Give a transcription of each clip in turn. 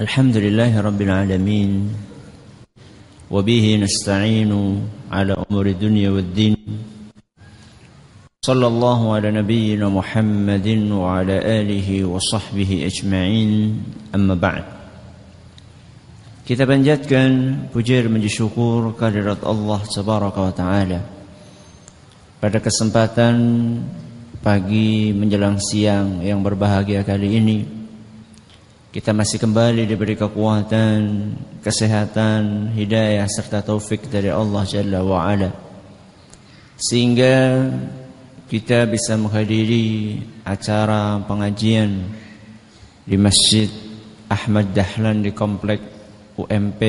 الحمد لله رب العالمين وبه نستعين على أمور الدنيا والدين صلى الله على نبينا محمد وعلى آله وصحبه أجمعين بعد Kita panjatkan puja dan puji syukur kehadirat Allah Subhanahu wa taala. Pada kesempatan pagi menjelang siang yang berbahagia kali ini, kita masih kembali diberi kekuatan, kesehatan, hidayah serta taufik dari Allah Jalla wa Ala. Sehingga kita bisa menghadiri acara pengajian di Masjid Ahmad Dahlan di Komplek UMP.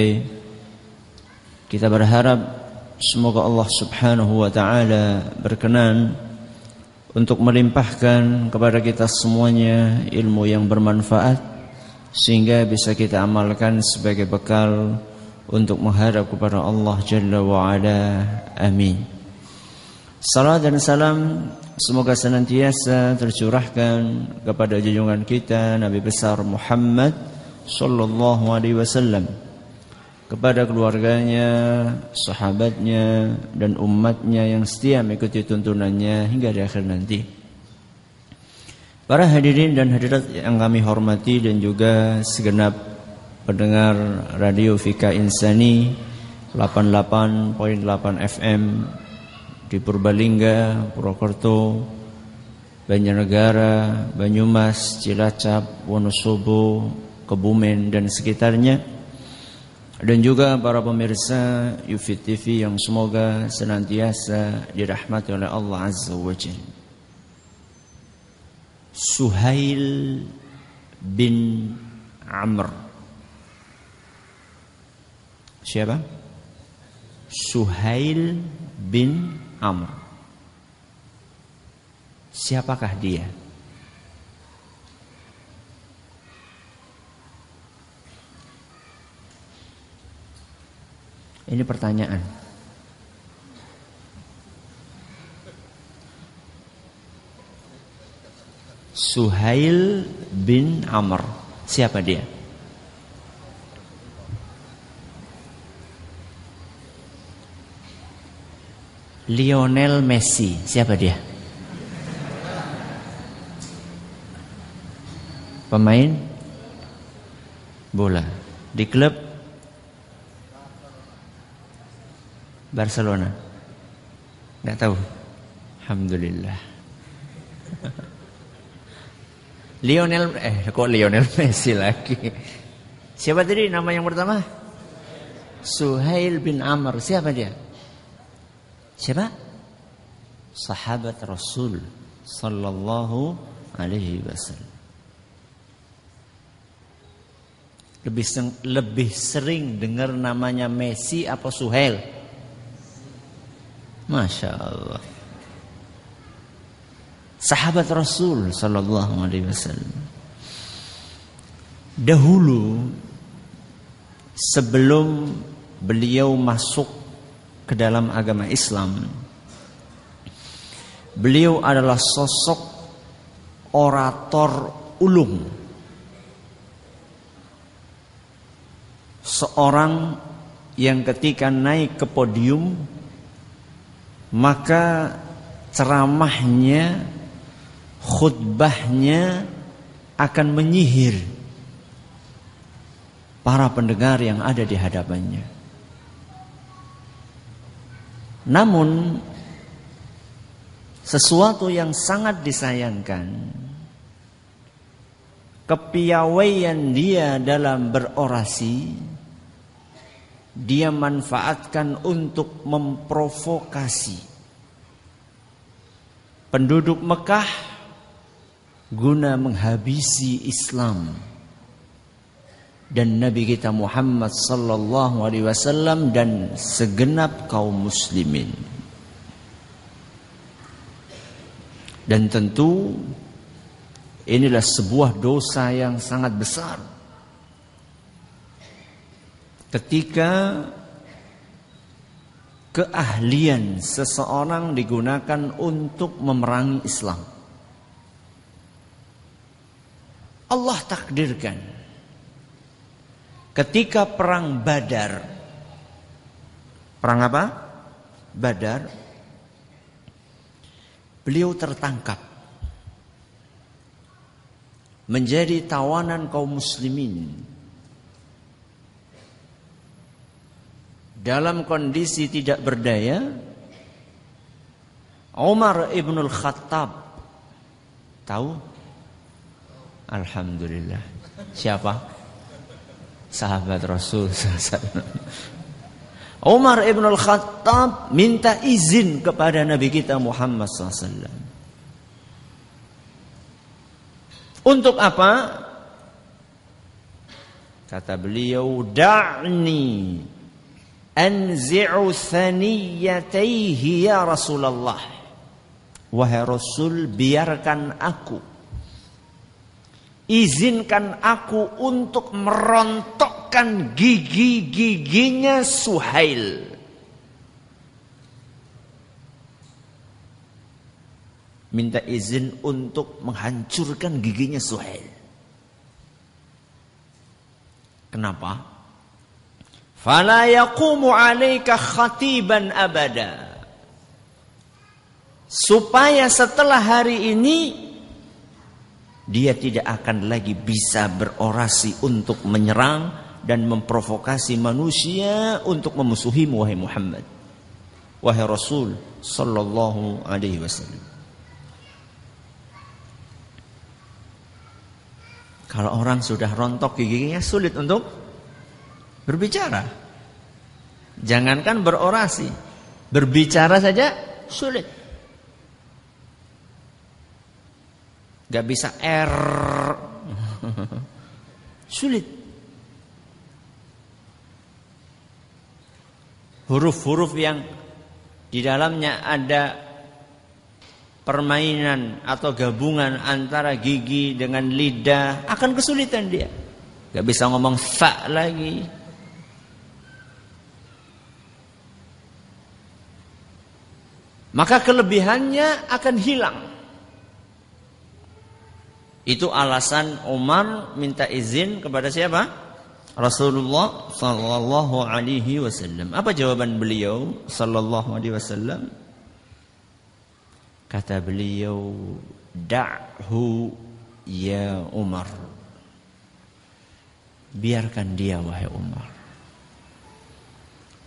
Kita berharap semoga Allah Subhanahu wa taala berkenan untuk melimpahkan kepada kita semuanya ilmu yang bermanfaat sehingga bisa kita amalkan sebagai bekal untuk mengharap kepada Allah Jalla wa Ala. Amin. Salam dan salam semoga senantiasa tercurahkan kepada junjungan kita Nabi besar Muhammad sallallahu alaihi wasallam kepada keluarganya, sahabatnya dan umatnya yang setia mengikuti tuntunannya hingga di akhir nanti. Para hadirin dan hadirat yang kami hormati dan juga segenap pendengar Radio Fika Insani 88.8 FM di Purbalingga, Purwokerto, Banjarnegara, Banyumas, Cilacap, Wonosobo, Kebumen dan sekitarnya dan juga para pemirsa UFIT TV yang semoga senantiasa dirahmati oleh Allah Azza wa Jalla. Suhail bin Amr. Siapa? Suhail bin Amr. Siapakah dia? Ini pertanyaan. Suhail bin Amr. Siapa dia? Lionel Messi. Siapa dia? Pemain bola di klub Barcelona. Nggak tahu. Alhamdulillah. Lionel eh kok Lionel Messi lagi. Siapa tadi nama yang pertama? Suhail bin Amr. Siapa dia? Siapa? Sahabat Rasul sallallahu alaihi wasallam. Lebih sering, lebih sering dengar namanya Messi apa Suhail? Masya Allah sahabat Rasul Sallallahu Alaihi Wasallam. Dahulu sebelum beliau masuk ke dalam agama Islam, beliau adalah sosok orator ulung, seorang yang ketika naik ke podium maka ceramahnya khutbahnya akan menyihir para pendengar yang ada di hadapannya. Namun sesuatu yang sangat disayangkan kepiawaian dia dalam berorasi dia manfaatkan untuk memprovokasi penduduk Mekah guna menghabisi Islam dan Nabi kita Muhammad sallallahu alaihi wasallam dan segenap kaum muslimin. Dan tentu inilah sebuah dosa yang sangat besar. Ketika keahlian seseorang digunakan untuk memerangi Islam. Allah takdirkan. Ketika perang Badar. Perang apa? Badar. Beliau tertangkap. Menjadi tawanan kaum muslimin. Dalam kondisi tidak berdaya, Umar ibnul Khattab tahu Alhamdulillah. Siapa? Sahabat Rasul Umar ibn al-Khattab minta izin kepada Nabi kita Muhammad SAW. Untuk apa? Kata beliau, Da'ni anzi'u thaniyataihi ya Rasulullah. Wahai Rasul, biarkan aku Izinkan aku untuk merontokkan gigi-giginya Suhail. Minta izin untuk menghancurkan giginya Suhail. Kenapa? Fala yakumu alaika khatiban abada. Supaya setelah hari ini dia tidak akan lagi bisa berorasi untuk menyerang dan memprovokasi manusia untuk memusuhi wahai Muhammad wahai Rasul sallallahu alaihi wasallam kalau orang sudah rontok giginya sulit untuk berbicara jangankan berorasi berbicara saja sulit Gak bisa R. Er. Sulit. Huruf-huruf yang di dalamnya ada permainan atau gabungan antara gigi dengan lidah akan kesulitan dia. Gak bisa ngomong fa lagi. Maka kelebihannya akan hilang. Itu alasan Umar minta izin kepada siapa? Rasulullah sallallahu alaihi wasallam. Apa jawaban beliau sallallahu alaihi wasallam? Kata beliau, "Da'hu ya Umar." Biarkan dia wahai Umar.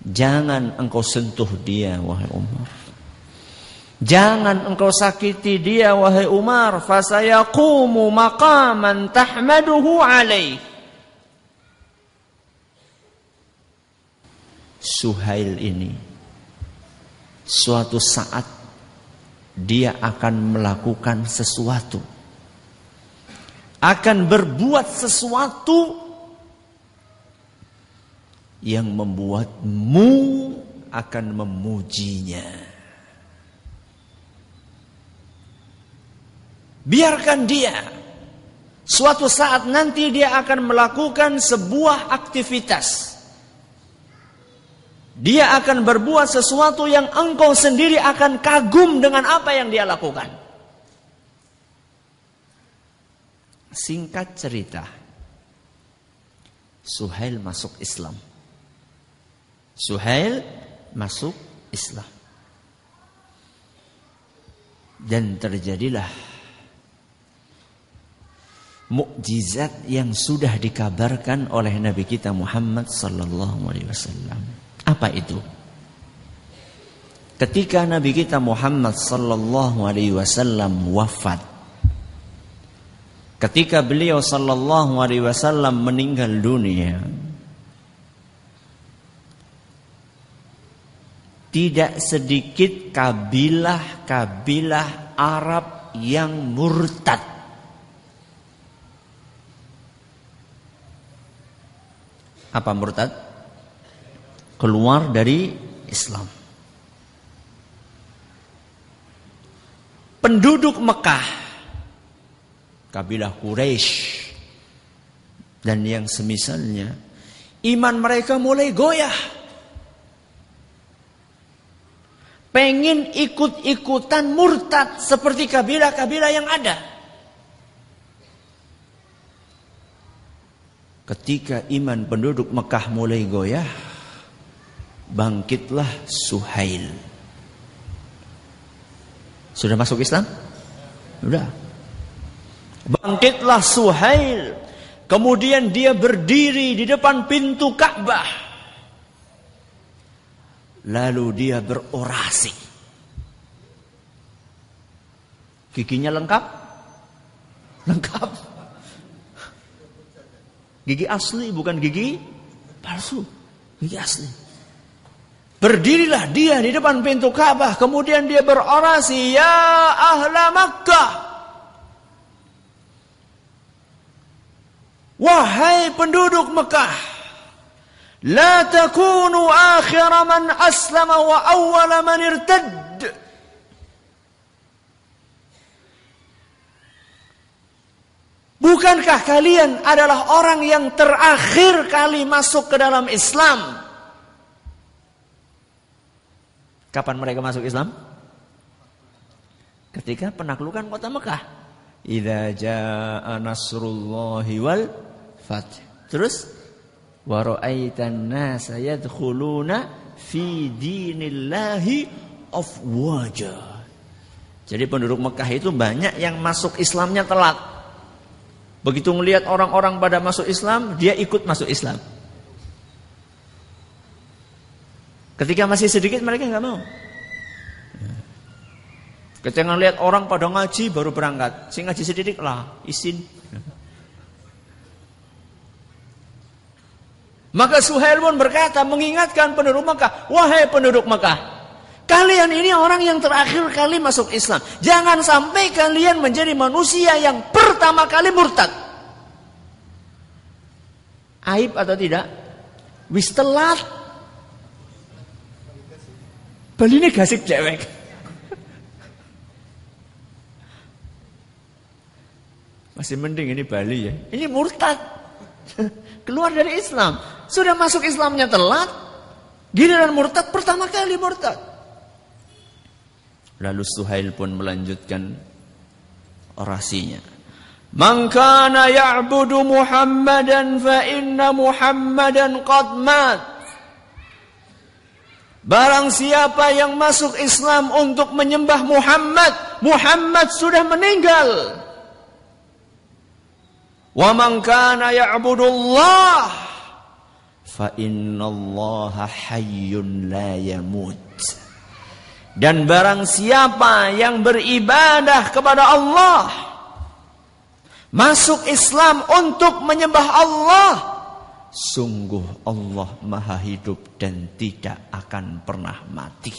Jangan engkau sentuh dia wahai Umar. Jangan engkau sakiti dia wahai Umar fasayaqumu maqaman tahmaduhu alaih. Suhail ini suatu saat dia akan melakukan sesuatu akan berbuat sesuatu yang membuatmu akan memujinya. Biarkan dia. Suatu saat nanti dia akan melakukan sebuah aktivitas. Dia akan berbuat sesuatu yang engkau sendiri akan kagum dengan apa yang dia lakukan. Singkat cerita, Suhail masuk Islam. Suhail masuk Islam. Dan terjadilah mukjizat yang sudah dikabarkan oleh Nabi kita Muhammad sallallahu alaihi wasallam. Apa itu? Ketika Nabi kita Muhammad sallallahu alaihi wasallam wafat. Ketika beliau sallallahu alaihi wasallam meninggal dunia. Tidak sedikit kabilah-kabilah Arab yang murtad apa murtad? Keluar dari Islam. Penduduk Mekah, kabilah Quraisy dan yang semisalnya, iman mereka mulai goyah. pengen ikut-ikutan murtad seperti kabilah-kabilah yang ada. Ketika iman penduduk Mekah mulai goyah, bangkitlah Suhail. Sudah masuk Islam? Sudah. Bangkitlah Suhail. Kemudian dia berdiri di depan pintu Ka'bah. Lalu dia berorasi. Giginya lengkap? Lengkap. Gigi asli bukan gigi palsu. Gigi asli. Berdirilah dia di depan pintu Ka'bah. Kemudian dia berorasi. Ya ahla Makkah. Wahai penduduk Mekah. La takunu akhira man aslama wa awwala man irtad. Bukankah kalian adalah orang yang terakhir kali masuk ke dalam Islam? Kapan mereka masuk Islam? Ketika penaklukan kota Mekah. Idza jaa nasrullahi wal fath. Terus wa ra'aitan nasa yadkhuluna fi dinillahi afwaja. Jadi penduduk Mekah itu banyak yang masuk Islamnya telat. Begitu melihat orang-orang pada masuk Islam, dia ikut masuk Islam. Ketika masih sedikit mereka nggak mau. Ketika melihat orang pada ngaji baru berangkat. Si ngaji sedikit lah, izin Maka Suhail berkata mengingatkan penduduk Mekah, wahai penduduk Mekah, Kalian ini orang yang terakhir kali masuk Islam. Jangan sampai kalian menjadi manusia yang pertama kali murtad. Aib atau tidak? Wis telat. Bali ini gasik cewek. Masih mending ini Bali ya. Ini murtad. Keluar dari Islam. Sudah masuk Islamnya telat. Giliran murtad pertama kali murtad. Lalu Suhail pun melanjutkan orasinya. Man kana ya'budu Muhammadan fa inna Muhammadan qad mat. Barang siapa yang masuk Islam untuk menyembah Muhammad, Muhammad sudah meninggal. Wa man kana ya'budu Allah fa inna Allah hayyun la yamut. Dan barang siapa yang beribadah kepada Allah Masuk Islam untuk menyembah Allah Sungguh Allah maha hidup dan tidak akan pernah mati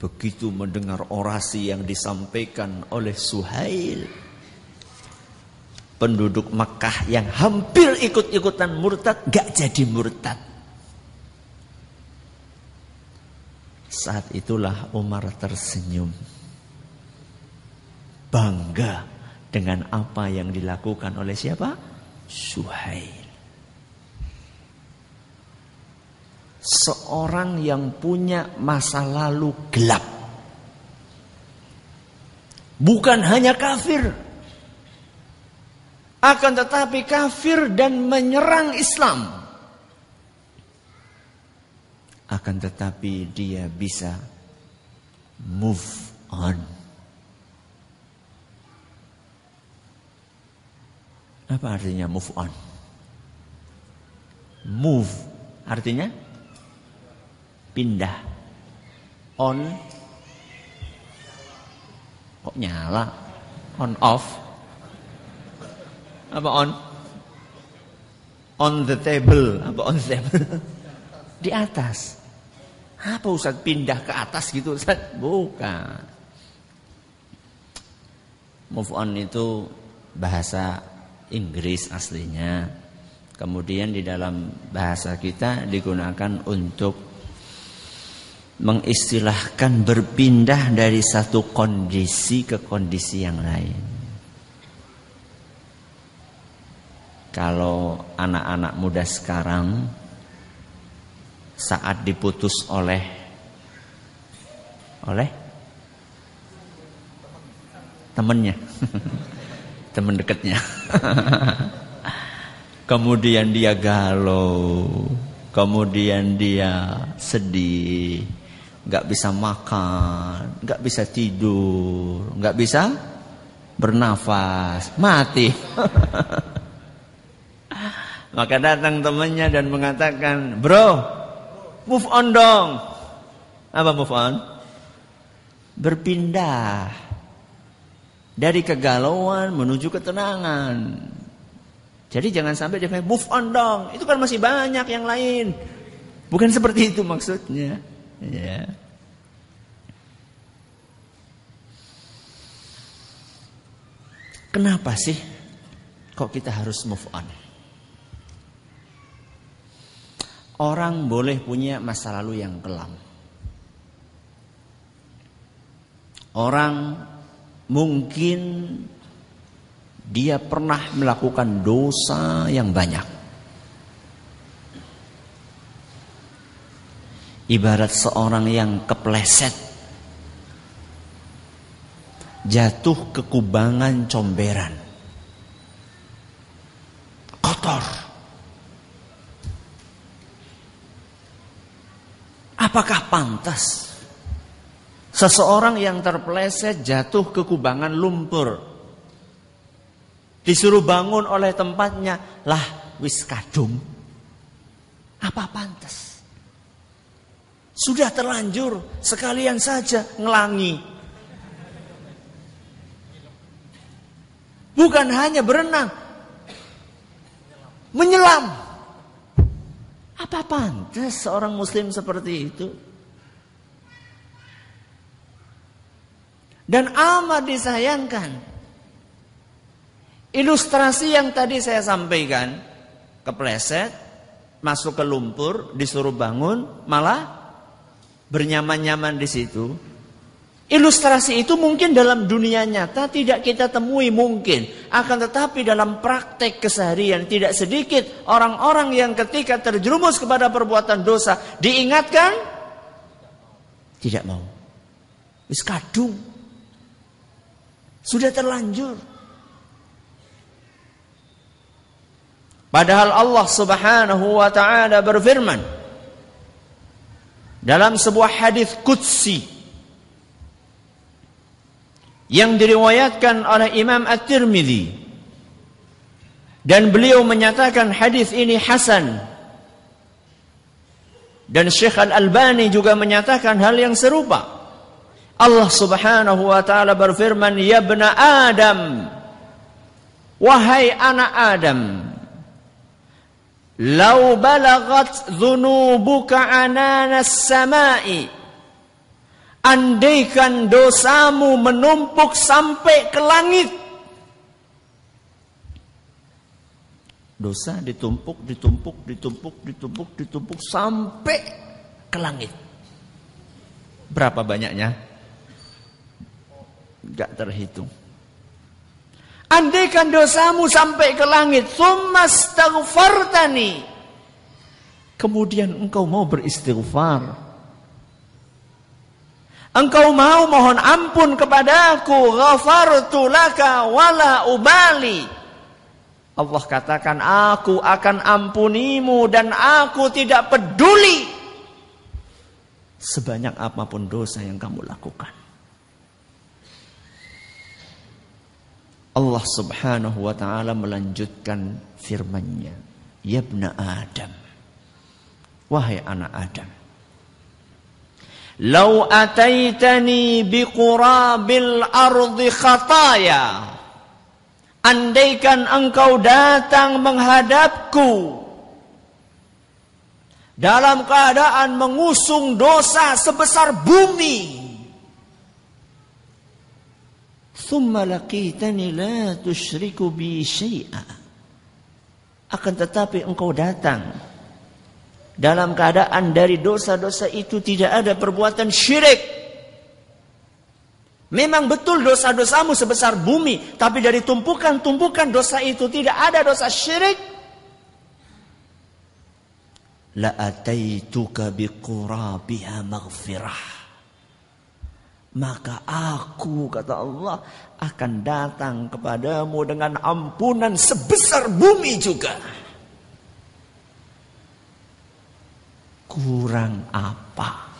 Begitu mendengar orasi yang disampaikan oleh Suhail Penduduk Mekah yang hampir ikut-ikutan murtad Gak jadi murtad Saat itulah Umar tersenyum. Bangga dengan apa yang dilakukan oleh siapa? Suhail. Seorang yang punya masa lalu gelap. Bukan hanya kafir. Akan tetapi kafir dan menyerang Islam akan tetapi dia bisa move on. Apa artinya move on? Move artinya pindah. On kok nyala? On off. Apa on? On the table, apa on the table? Di atas. Apa Ustaz pindah ke atas gitu Ustaz? Bukan. Move on itu bahasa Inggris aslinya. Kemudian di dalam bahasa kita digunakan untuk mengistilahkan berpindah dari satu kondisi ke kondisi yang lain. Kalau anak-anak muda sekarang saat diputus oleh oleh temennya teman dekatnya kemudian dia galau kemudian dia sedih nggak bisa makan nggak bisa tidur nggak bisa bernafas mati maka datang temennya dan mengatakan bro Move on dong. Apa move on? Berpindah dari kegalauan menuju ketenangan. Jadi jangan sampai dia move on dong. Itu kan masih banyak yang lain. Bukan seperti itu maksudnya. Ya. Kenapa sih kok kita harus move on? Orang boleh punya masa lalu yang kelam. Orang mungkin dia pernah melakukan dosa yang banyak. Ibarat seorang yang kepleset jatuh ke kubangan comberan. Kotor. Apakah pantas seseorang yang terpeleset jatuh ke kubangan lumpur disuruh bangun oleh tempatnya lah wis kadung apa pantas sudah terlanjur sekalian saja ngelangi bukan hanya berenang menyelam apa pantas seorang muslim seperti itu? Dan amat disayangkan. Ilustrasi yang tadi saya sampaikan, kepleset, masuk ke lumpur, disuruh bangun, malah bernyaman-nyaman di situ, Ilustrasi itu mungkin dalam dunia nyata tidak kita temui mungkin. Akan tetapi dalam praktek keseharian tidak sedikit orang-orang yang ketika terjerumus kepada perbuatan dosa diingatkan tidak mau. Wis Sudah terlanjur. Padahal Allah Subhanahu wa taala berfirman dalam sebuah hadis qudsi yang diriwayatkan oleh Imam At-Tirmidzi dan beliau menyatakan hadis ini hasan dan Syekh Al-Albani juga menyatakan hal yang serupa Allah Subhanahu wa taala berfirman ya bna Adam wahai anak Adam lau balagat dhunubuka ananas samai Andaikan dosamu menumpuk sampai ke langit. Dosa ditumpuk, ditumpuk, ditumpuk, ditumpuk, ditumpuk sampai ke langit. Berapa banyaknya? Gak terhitung. Andaikan dosamu sampai ke langit, Kemudian engkau mau beristighfar. Engkau mau mohon ampun kepadaku. Ghafartu laka wala ubali. Allah katakan, aku akan ampunimu dan aku tidak peduli. Sebanyak apapun dosa yang kamu lakukan. Allah subhanahu wa ta'ala melanjutkan firmannya. Ya Adam. Wahai anak Adam. Lau ataitani biqurabil ardi khataya. Andaikan engkau datang menghadapku dalam keadaan mengusung dosa sebesar bumi. Thumma laqitani la tusyriku bi syai'a. Akan tetapi engkau datang dalam keadaan dari dosa-dosa itu tidak ada perbuatan syirik. Memang betul dosa-dosamu sebesar bumi, tapi dari tumpukan-tumpukan dosa itu tidak ada dosa syirik. La ataituka biqurabiha maghfirah. Maka aku kata Allah akan datang kepadamu dengan ampunan sebesar bumi juga. kurang apa.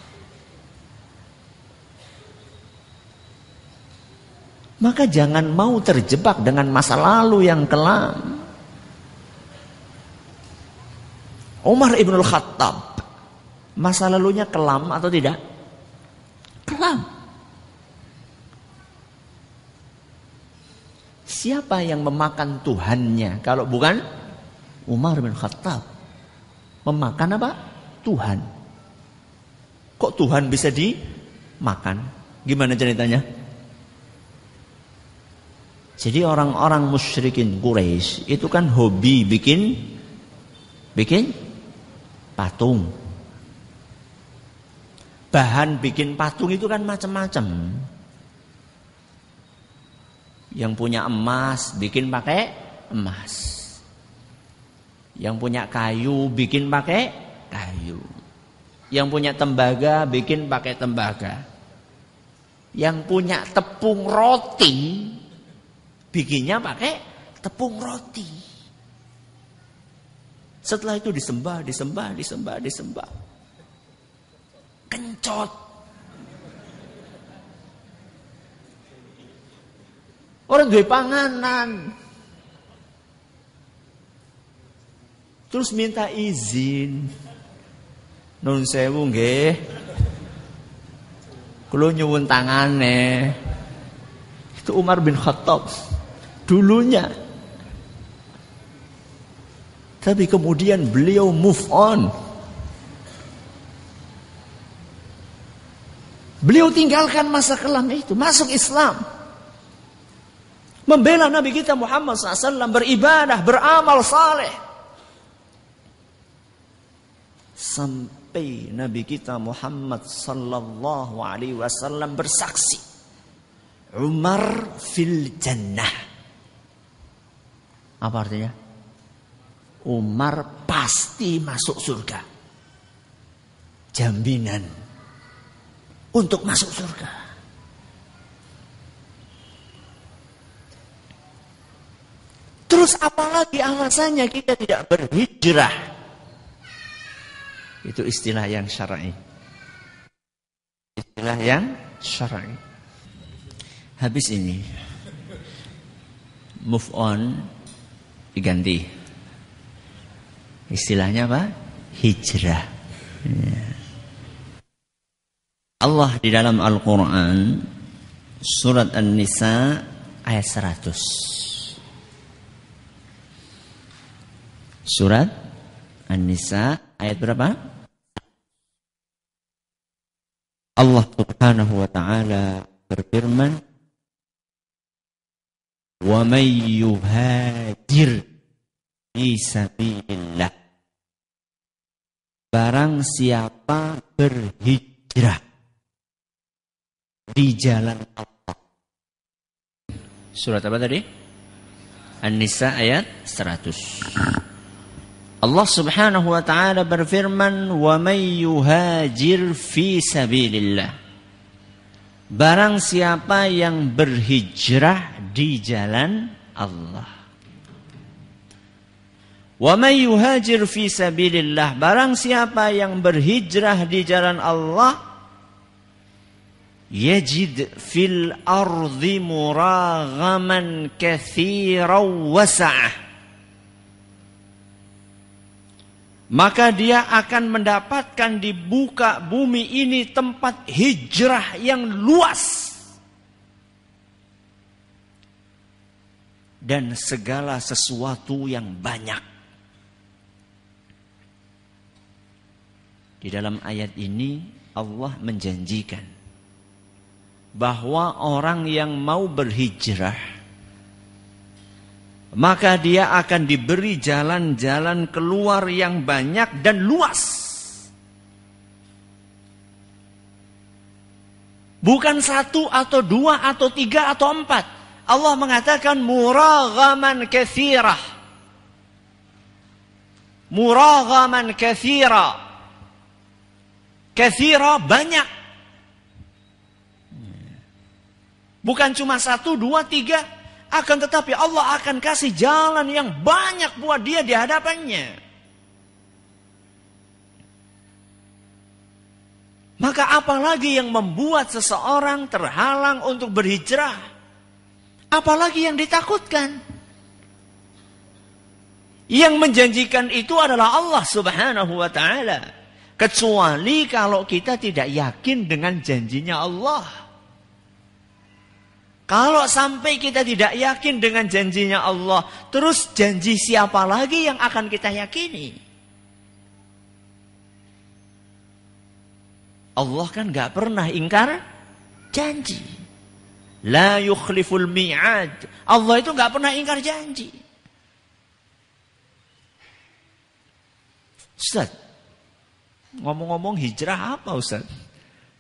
Maka jangan mau terjebak dengan masa lalu yang kelam. Umar Ibnul Khattab, masa lalunya kelam atau tidak? Kelam. Siapa yang memakan Tuhannya? Kalau bukan Umar bin Khattab. Memakan apa? Tuhan. Kok Tuhan bisa dimakan? Gimana ceritanya? Jadi orang-orang musyrikin Quraisy itu kan hobi bikin bikin patung. Bahan bikin patung itu kan macam-macam. Yang punya emas bikin pakai emas. Yang punya kayu bikin pakai kayu. Yang punya tembaga bikin pakai tembaga. Yang punya tepung roti bikinnya pakai tepung roti. Setelah itu disembah, disembah, disembah, disembah. Kencot. Orang duwe panganan. Terus minta izin. Nun sewu nggih. Kulo nyuwun tangane. Itu Umar bin Khattab dulunya. Tapi kemudian beliau move on. Beliau tinggalkan masa kelam itu, masuk Islam. Membela Nabi kita Muhammad SAW, beribadah, beramal saleh. Sampai sampai Nabi kita Muhammad sallallahu alaihi wasallam bersaksi. Umar fil jannah. Apa artinya? Umar pasti masuk surga. Jaminan untuk masuk surga. Terus apalagi alasannya kita tidak berhijrah itu istilah yang syar'i. Istilah yang syar'i. Habis ini move on diganti. Istilahnya apa? Hijrah. Ya. Allah di dalam Al-Quran Surat An-Nisa ayat 100 Surat An-Nisa Ayat berapa? Allah Subhanahu wa taala berfirman, "Wa may yuhajir fi sabilillah." Barang siapa berhijrah di jalan Allah. Surat apa tadi? An-Nisa ayat 100. Allah Subhanahu wa taala berfirman, "Wa may yuhajir fi sabilillah." Barang siapa yang berhijrah di jalan Allah. Wa may yuhajir fi sabilillah. Barang siapa yang berhijrah di jalan Allah, yajid fil ardi muragaman katsiran wasa'ah maka dia akan mendapatkan di buka bumi ini tempat hijrah yang luas. Dan segala sesuatu yang banyak. Di dalam ayat ini Allah menjanjikan bahwa orang yang mau berhijrah maka dia akan diberi jalan-jalan keluar yang banyak dan luas. Bukan satu atau dua atau tiga atau empat. Allah mengatakan muragaman kathirah. Muragaman kathirah. Kathira banyak. Bukan cuma satu, dua, tiga. Akan tetapi Allah akan kasih jalan yang banyak buat dia di hadapannya. Maka apalagi yang membuat seseorang terhalang untuk berhijrah? Apalagi yang ditakutkan? Yang menjanjikan itu adalah Allah Subhanahu wa taala. Kecuali kalau kita tidak yakin dengan janjinya Allah. Kalau sampai kita tidak yakin dengan janjinya Allah, terus janji siapa lagi yang akan kita yakini? Allah kan gak pernah ingkar janji. La yukhliful mi'ad. Allah itu gak pernah ingkar janji. Ustaz, ngomong-ngomong hijrah apa Ustaz?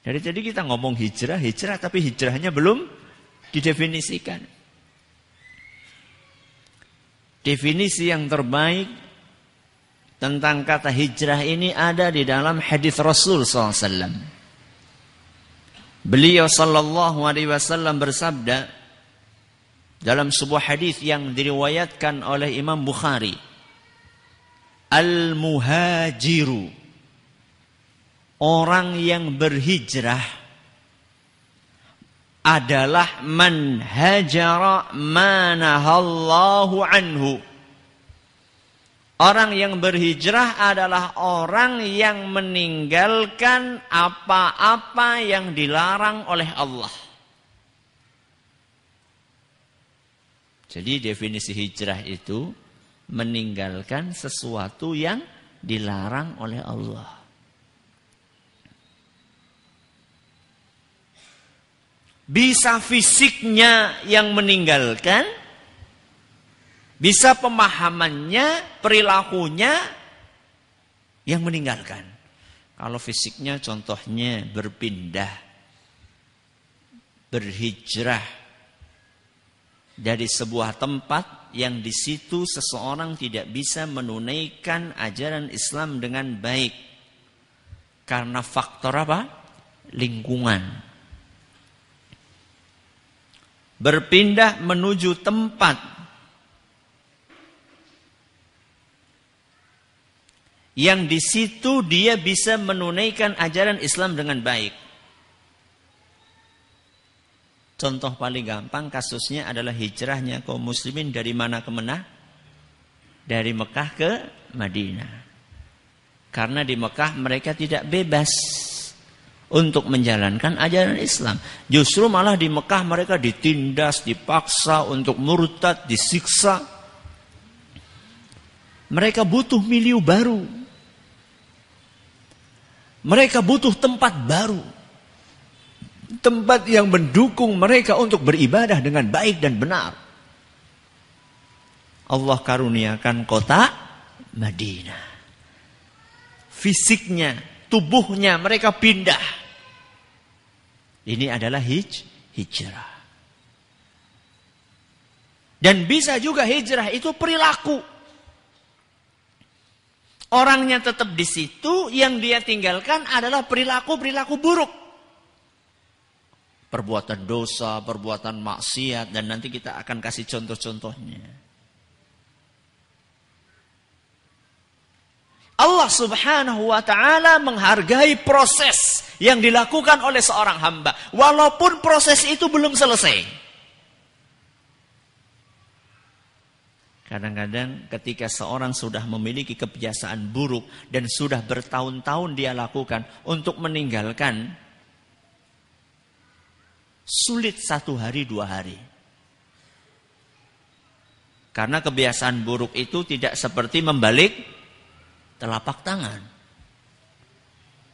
Jadi tadi kita ngomong hijrah, hijrah tapi hijrahnya belum didefinisikan. Definisi yang terbaik tentang kata hijrah ini ada di dalam hadis Rasul SAW. Beliau Sallallahu Alaihi Wasallam bersabda dalam sebuah hadis yang diriwayatkan oleh Imam Bukhari. Al-muhajiru Orang yang berhijrah adalah man hajara manahallahu anhu. Orang yang berhijrah adalah orang yang meninggalkan apa-apa yang dilarang oleh Allah. Jadi definisi hijrah itu meninggalkan sesuatu yang dilarang oleh Allah. Bisa fisiknya yang meninggalkan, bisa pemahamannya, perilakunya yang meninggalkan. Kalau fisiknya contohnya berpindah, berhijrah dari sebuah tempat yang di situ seseorang tidak bisa menunaikan ajaran Islam dengan baik karena faktor apa? lingkungan berpindah menuju tempat yang di situ dia bisa menunaikan ajaran Islam dengan baik. Contoh paling gampang kasusnya adalah hijrahnya kaum muslimin dari mana ke mana? Dari Mekah ke Madinah. Karena di Mekah mereka tidak bebas untuk menjalankan ajaran Islam. Justru malah di Mekah mereka ditindas, dipaksa untuk murtad, disiksa. Mereka butuh miliu baru. Mereka butuh tempat baru. Tempat yang mendukung mereka untuk beribadah dengan baik dan benar. Allah karuniakan kota Madinah. Fisiknya, tubuhnya mereka pindah ini adalah hij hijrah. Dan bisa juga hijrah itu perilaku. Orangnya tetap di situ, yang dia tinggalkan adalah perilaku-perilaku buruk. Perbuatan dosa, perbuatan maksiat, dan nanti kita akan kasih contoh-contohnya. Allah Subhanahu wa taala menghargai proses yang dilakukan oleh seorang hamba walaupun proses itu belum selesai. Kadang-kadang ketika seorang sudah memiliki kebiasaan buruk dan sudah bertahun-tahun dia lakukan untuk meninggalkan, sulit satu hari dua hari. Karena kebiasaan buruk itu tidak seperti membalik telapak tangan.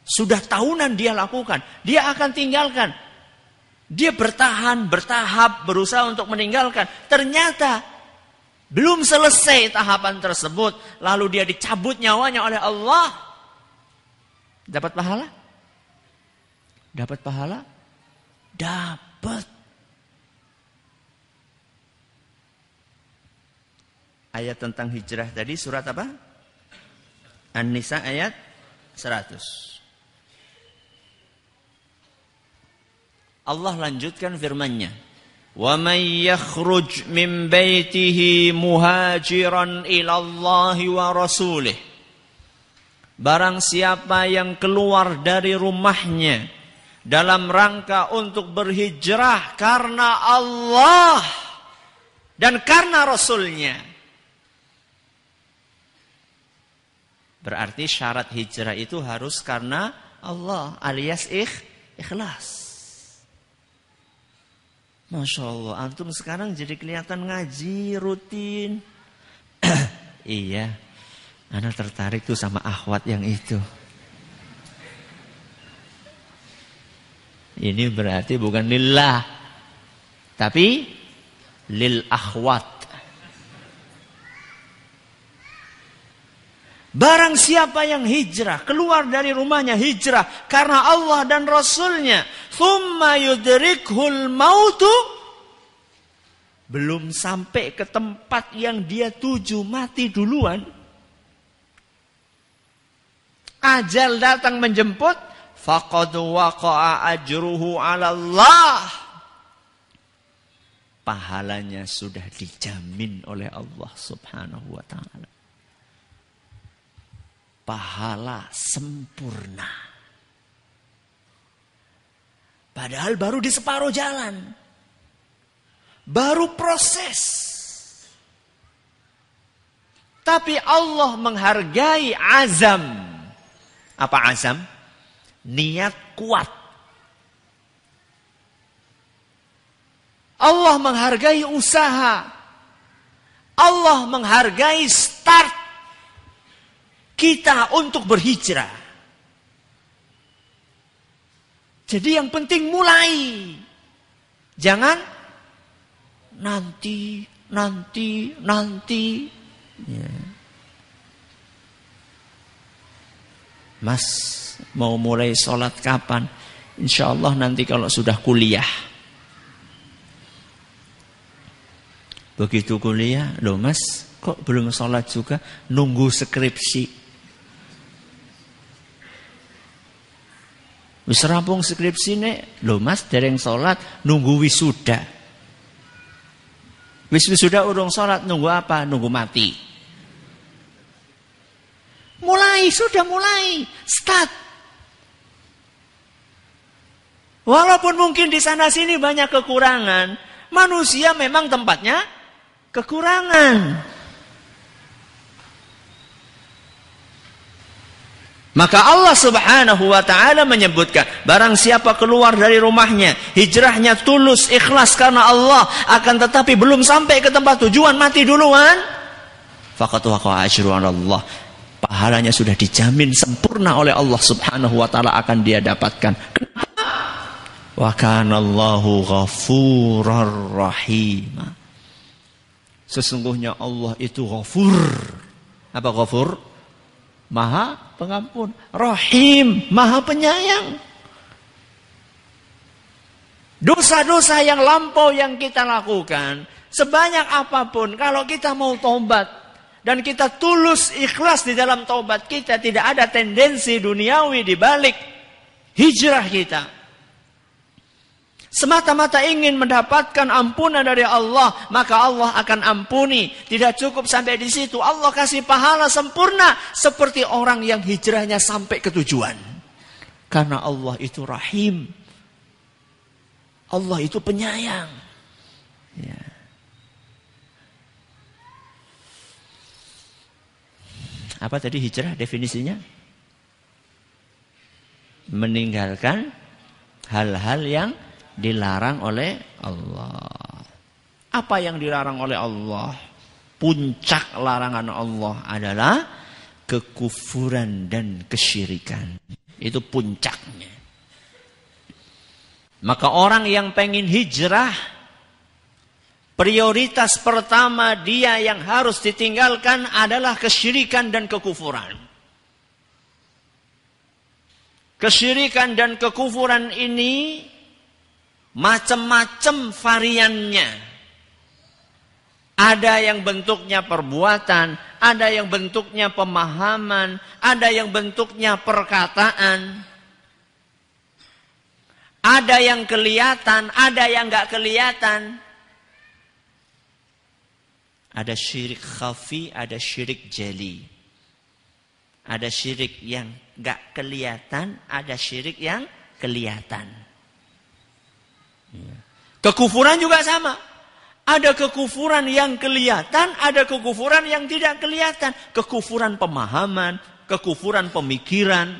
Sudah tahunan dia lakukan. Dia akan tinggalkan. Dia bertahan, bertahap, berusaha untuk meninggalkan. Ternyata belum selesai tahapan tersebut. Lalu dia dicabut nyawanya oleh Allah. Dapat pahala? Dapat pahala? Dapat. Ayat tentang hijrah tadi surat apa? An-Nisa ayat 100. Allah lanjutkan firman-Nya. Wa may yakhruj min baitihi muhajiran ila Allah wa rasulih. Barang siapa yang keluar dari rumahnya dalam rangka untuk berhijrah karena Allah dan karena Rasulnya. Berarti syarat hijrah itu harus karena Allah alias ikh, ikhlas. Masya Allah, antum sekarang jadi kelihatan ngaji rutin. iya, anak tertarik tuh sama ahwat yang itu. Ini berarti bukan lillah, tapi lil ahwat. Barang siapa yang hijrah, keluar dari rumahnya hijrah karena Allah dan Rasulnya. Thumma yudrikhul mautu. Belum sampai ke tempat yang dia tuju mati duluan. Ajal datang menjemput. Faqad waqa'a ajruhu ala Allah. Pahalanya sudah dijamin oleh Allah subhanahu wa ta'ala pahala sempurna. Padahal baru di separuh jalan. Baru proses. Tapi Allah menghargai azam. Apa azam? Niat kuat. Allah menghargai usaha. Allah menghargai start kita untuk berhijrah. Jadi yang penting mulai. Jangan nanti, nanti, nanti. Ya. Mas mau mulai sholat kapan? Insya Allah nanti kalau sudah kuliah. Begitu kuliah, loh mas kok belum sholat juga? Nunggu skripsi. Wis skripsi skripsine, lho Mas dereng sholat nunggu wisuda. Wis wisuda urung sholat nunggu apa? Nunggu mati. Mulai, sudah mulai. Start. Walaupun mungkin di sana sini banyak kekurangan, manusia memang tempatnya kekurangan. Maka Allah subhanahu wa ta'ala menyebutkan Barang siapa keluar dari rumahnya Hijrahnya tulus, ikhlas karena Allah Akan tetapi belum sampai ke tempat tujuan Mati duluan Fakat Allah Pahalanya sudah dijamin sempurna oleh Allah subhanahu wa ta'ala Akan dia dapatkan Kenapa? kana Allahu ghafurar rahim Sesungguhnya Allah itu ghafur Apa ghafur? Maha pengampun. Rohim, maha penyayang. Dosa-dosa yang lampau yang kita lakukan, sebanyak apapun, kalau kita mau tobat dan kita tulus ikhlas di dalam tobat kita, tidak ada tendensi duniawi di balik hijrah kita. Semata-mata ingin mendapatkan ampunan dari Allah, maka Allah akan ampuni. Tidak cukup sampai di situ. Allah kasih pahala sempurna seperti orang yang hijrahnya sampai ke tujuan. Karena Allah itu rahim. Allah itu penyayang. Ya. Apa tadi hijrah definisinya? Meninggalkan hal-hal yang dilarang oleh Allah. Apa yang dilarang oleh Allah? Puncak larangan Allah adalah kekufuran dan kesyirikan. Itu puncaknya. Maka orang yang pengen hijrah, prioritas pertama dia yang harus ditinggalkan adalah kesyirikan dan kekufuran. Kesyirikan dan kekufuran ini Macam-macam variannya. Ada yang bentuknya perbuatan, ada yang bentuknya pemahaman, ada yang bentuknya perkataan. Ada yang kelihatan, ada yang nggak kelihatan. Ada syirik khafi, ada syirik jeli. Ada syirik yang nggak kelihatan, ada syirik yang kelihatan. Kekufuran juga sama. Ada kekufuran yang kelihatan, ada kekufuran yang tidak kelihatan. Kekufuran pemahaman, kekufuran pemikiran,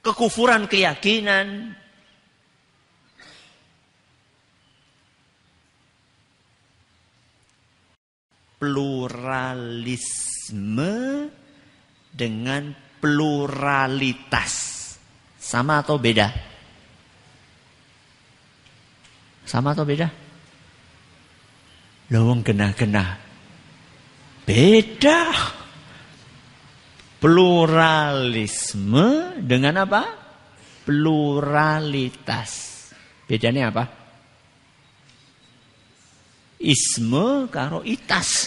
kekufuran keyakinan. Pluralisme dengan pluralitas. Sama atau beda? Sama atau beda? Lawang genah-genah. Beda. Pluralisme dengan apa? Pluralitas. Bedanya apa? Isme karo itas.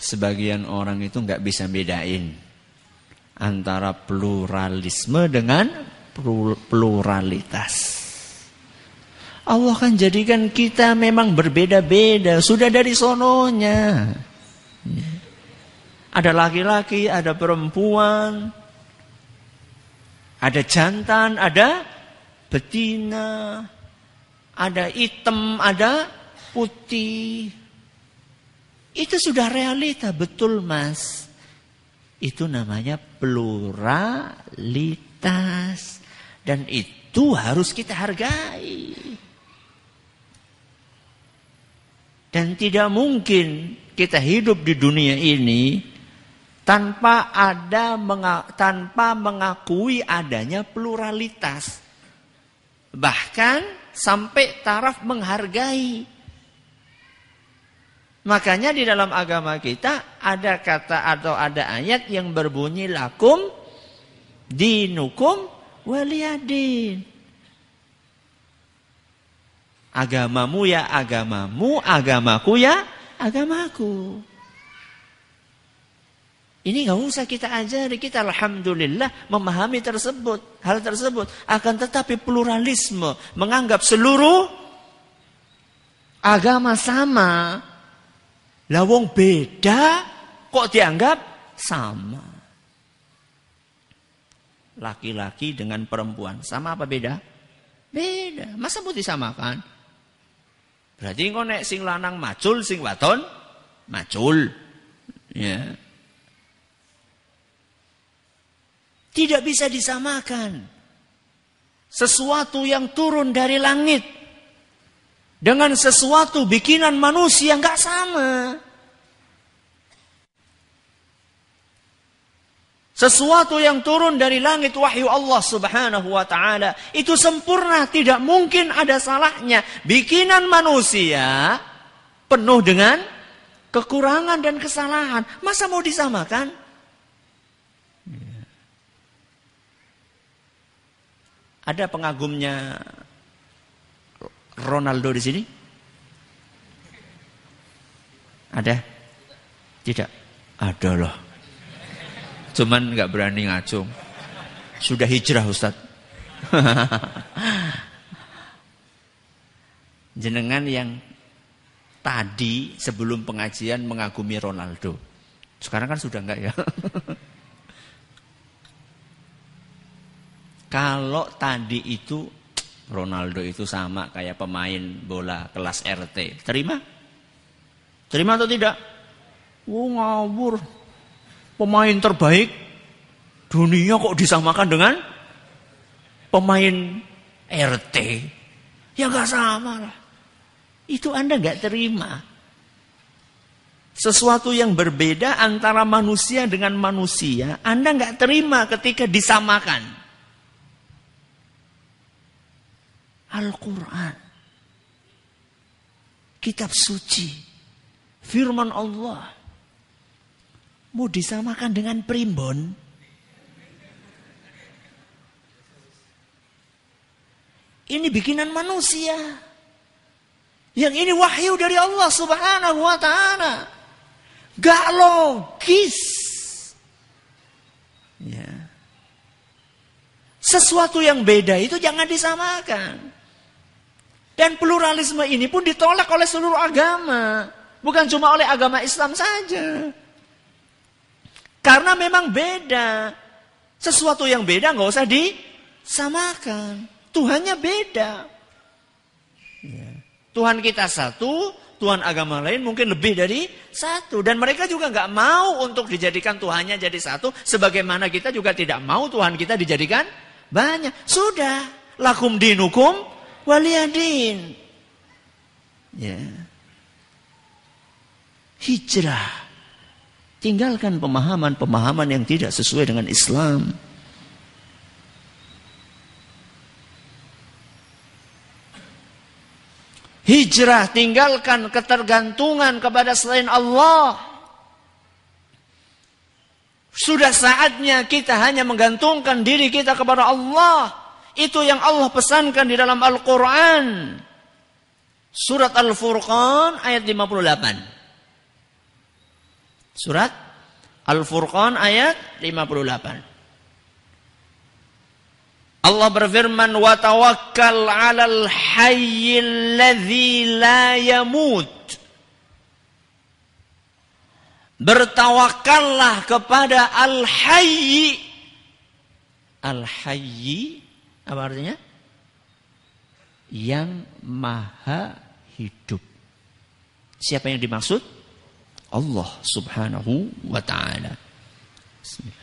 Sebagian orang itu nggak bisa bedain antara pluralisme dengan pluralitas. Allah kan jadikan kita memang berbeda-beda, sudah dari sononya. Ada laki-laki, ada perempuan, ada jantan, ada betina, ada hitam, ada putih. Itu sudah realita, betul mas. Itu namanya pluralitas. Dan itu harus kita hargai. Dan tidak mungkin kita hidup di dunia ini tanpa ada tanpa mengakui adanya pluralitas. Bahkan sampai taraf menghargai Makanya di dalam agama kita ada kata atau ada ayat yang berbunyi lakum dinukum waliyadin. Agamamu ya agamamu, agamaku ya agamaku. Ini nggak usah kita ajari, kita alhamdulillah memahami tersebut, hal tersebut. Akan tetapi pluralisme, menganggap seluruh agama sama, Lawong beda kok dianggap sama. Laki-laki dengan perempuan sama apa beda? Beda. Masa mau disamakan? Berarti engko nek sing lanang macul, sing wadon macul. Ya. Tidak bisa disamakan. Sesuatu yang turun dari langit dengan sesuatu bikinan manusia nggak sama. Sesuatu yang turun dari langit wahyu Allah subhanahu wa ta'ala. Itu sempurna, tidak mungkin ada salahnya. Bikinan manusia penuh dengan kekurangan dan kesalahan. Masa mau disamakan? Iya. Ada pengagumnya Ronaldo di sini? Ada? Tidak. Ada loh. Cuman nggak berani ngacung. Sudah hijrah Ustaz. Jenengan yang tadi sebelum pengajian mengagumi Ronaldo. Sekarang kan sudah enggak ya. Kalau tadi itu Ronaldo itu sama kayak pemain bola kelas RT. Terima? Terima atau tidak? Wah ngawur. Pemain terbaik dunia kok disamakan dengan pemain RT. Ya nggak sama lah. Itu Anda nggak terima. Sesuatu yang berbeda antara manusia dengan manusia, Anda nggak terima ketika disamakan. Al-Quran. Kitab suci. Firman Allah. Mau disamakan dengan primbon. Ini bikinan manusia. Yang ini wahyu dari Allah subhanahu wa ta'ala. Gak logis. Ya. Sesuatu yang beda itu jangan disamakan. Dan pluralisme ini pun ditolak oleh seluruh agama. Bukan cuma oleh agama Islam saja. Karena memang beda. Sesuatu yang beda nggak usah disamakan. Tuhannya beda. Ya. Tuhan kita satu, Tuhan agama lain mungkin lebih dari satu. Dan mereka juga nggak mau untuk dijadikan Tuhannya jadi satu. Sebagaimana kita juga tidak mau Tuhan kita dijadikan banyak. Sudah. Lakum dinukum waliyadin. Ya. Hijrah. Tinggalkan pemahaman-pemahaman yang tidak sesuai dengan Islam. Hijrah tinggalkan ketergantungan kepada selain Allah. Sudah saatnya kita hanya menggantungkan diri kita kepada Allah. Itu yang Allah pesankan di dalam Al-Quran. Surat Al-Furqan ayat 58. Surat Al-Furqan ayat 58. Allah berfirman وَتَوَكَّلْ عَلَى الْحَيِّ الَّذِي لَا la Bertawakallah kepada Al-Hayy. Al-Hayy apa artinya? Yang maha hidup. Siapa yang dimaksud? Allah subhanahu wa ta'ala. Bismillah.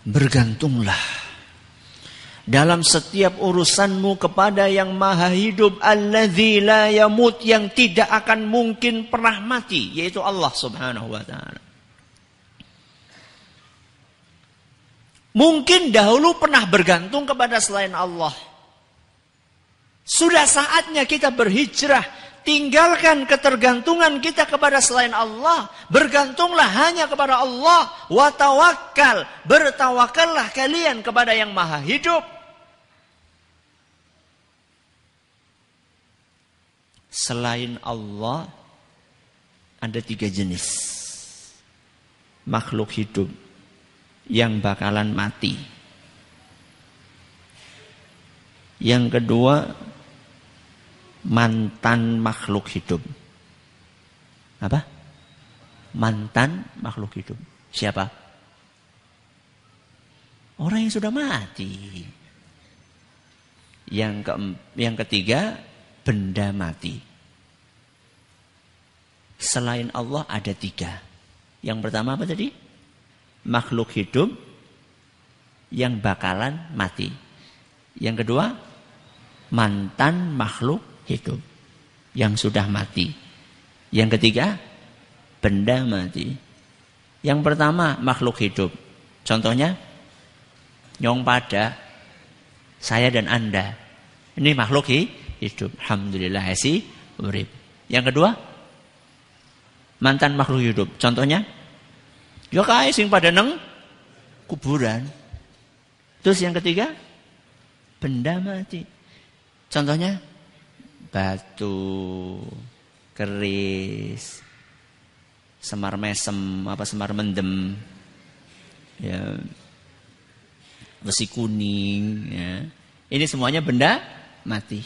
Bergantunglah dalam setiap urusanmu kepada yang maha hidup alladzi la yamut yang tidak akan mungkin pernah mati yaitu Allah Subhanahu wa taala. Mungkin dahulu pernah bergantung kepada selain Allah. Sudah saatnya kita berhijrah, tinggalkan ketergantungan kita kepada selain Allah, bergantunglah hanya kepada Allah, Watawakal, bertawakallah kalian kepada yang Maha Hidup. Selain Allah ada tiga jenis makhluk hidup yang bakalan mati. Yang kedua, mantan makhluk hidup. Apa? Mantan makhluk hidup. Siapa? Orang yang sudah mati. Yang ke, yang ketiga, benda mati. Selain Allah ada tiga. Yang pertama apa tadi? makhluk hidup yang bakalan mati. Yang kedua, mantan makhluk hidup yang sudah mati. Yang ketiga, benda mati. Yang pertama, makhluk hidup. Contohnya, nyong pada, saya dan Anda. Ini makhluk hidup. Alhamdulillah, ya sih, urib. Yang kedua, mantan makhluk hidup. Contohnya, Ya kae sing pada neng kuburan. Terus yang ketiga benda mati. Contohnya batu, keris, semar mesem, apa semar mendem. Ya, besi kuning, ya. Ini semuanya benda mati.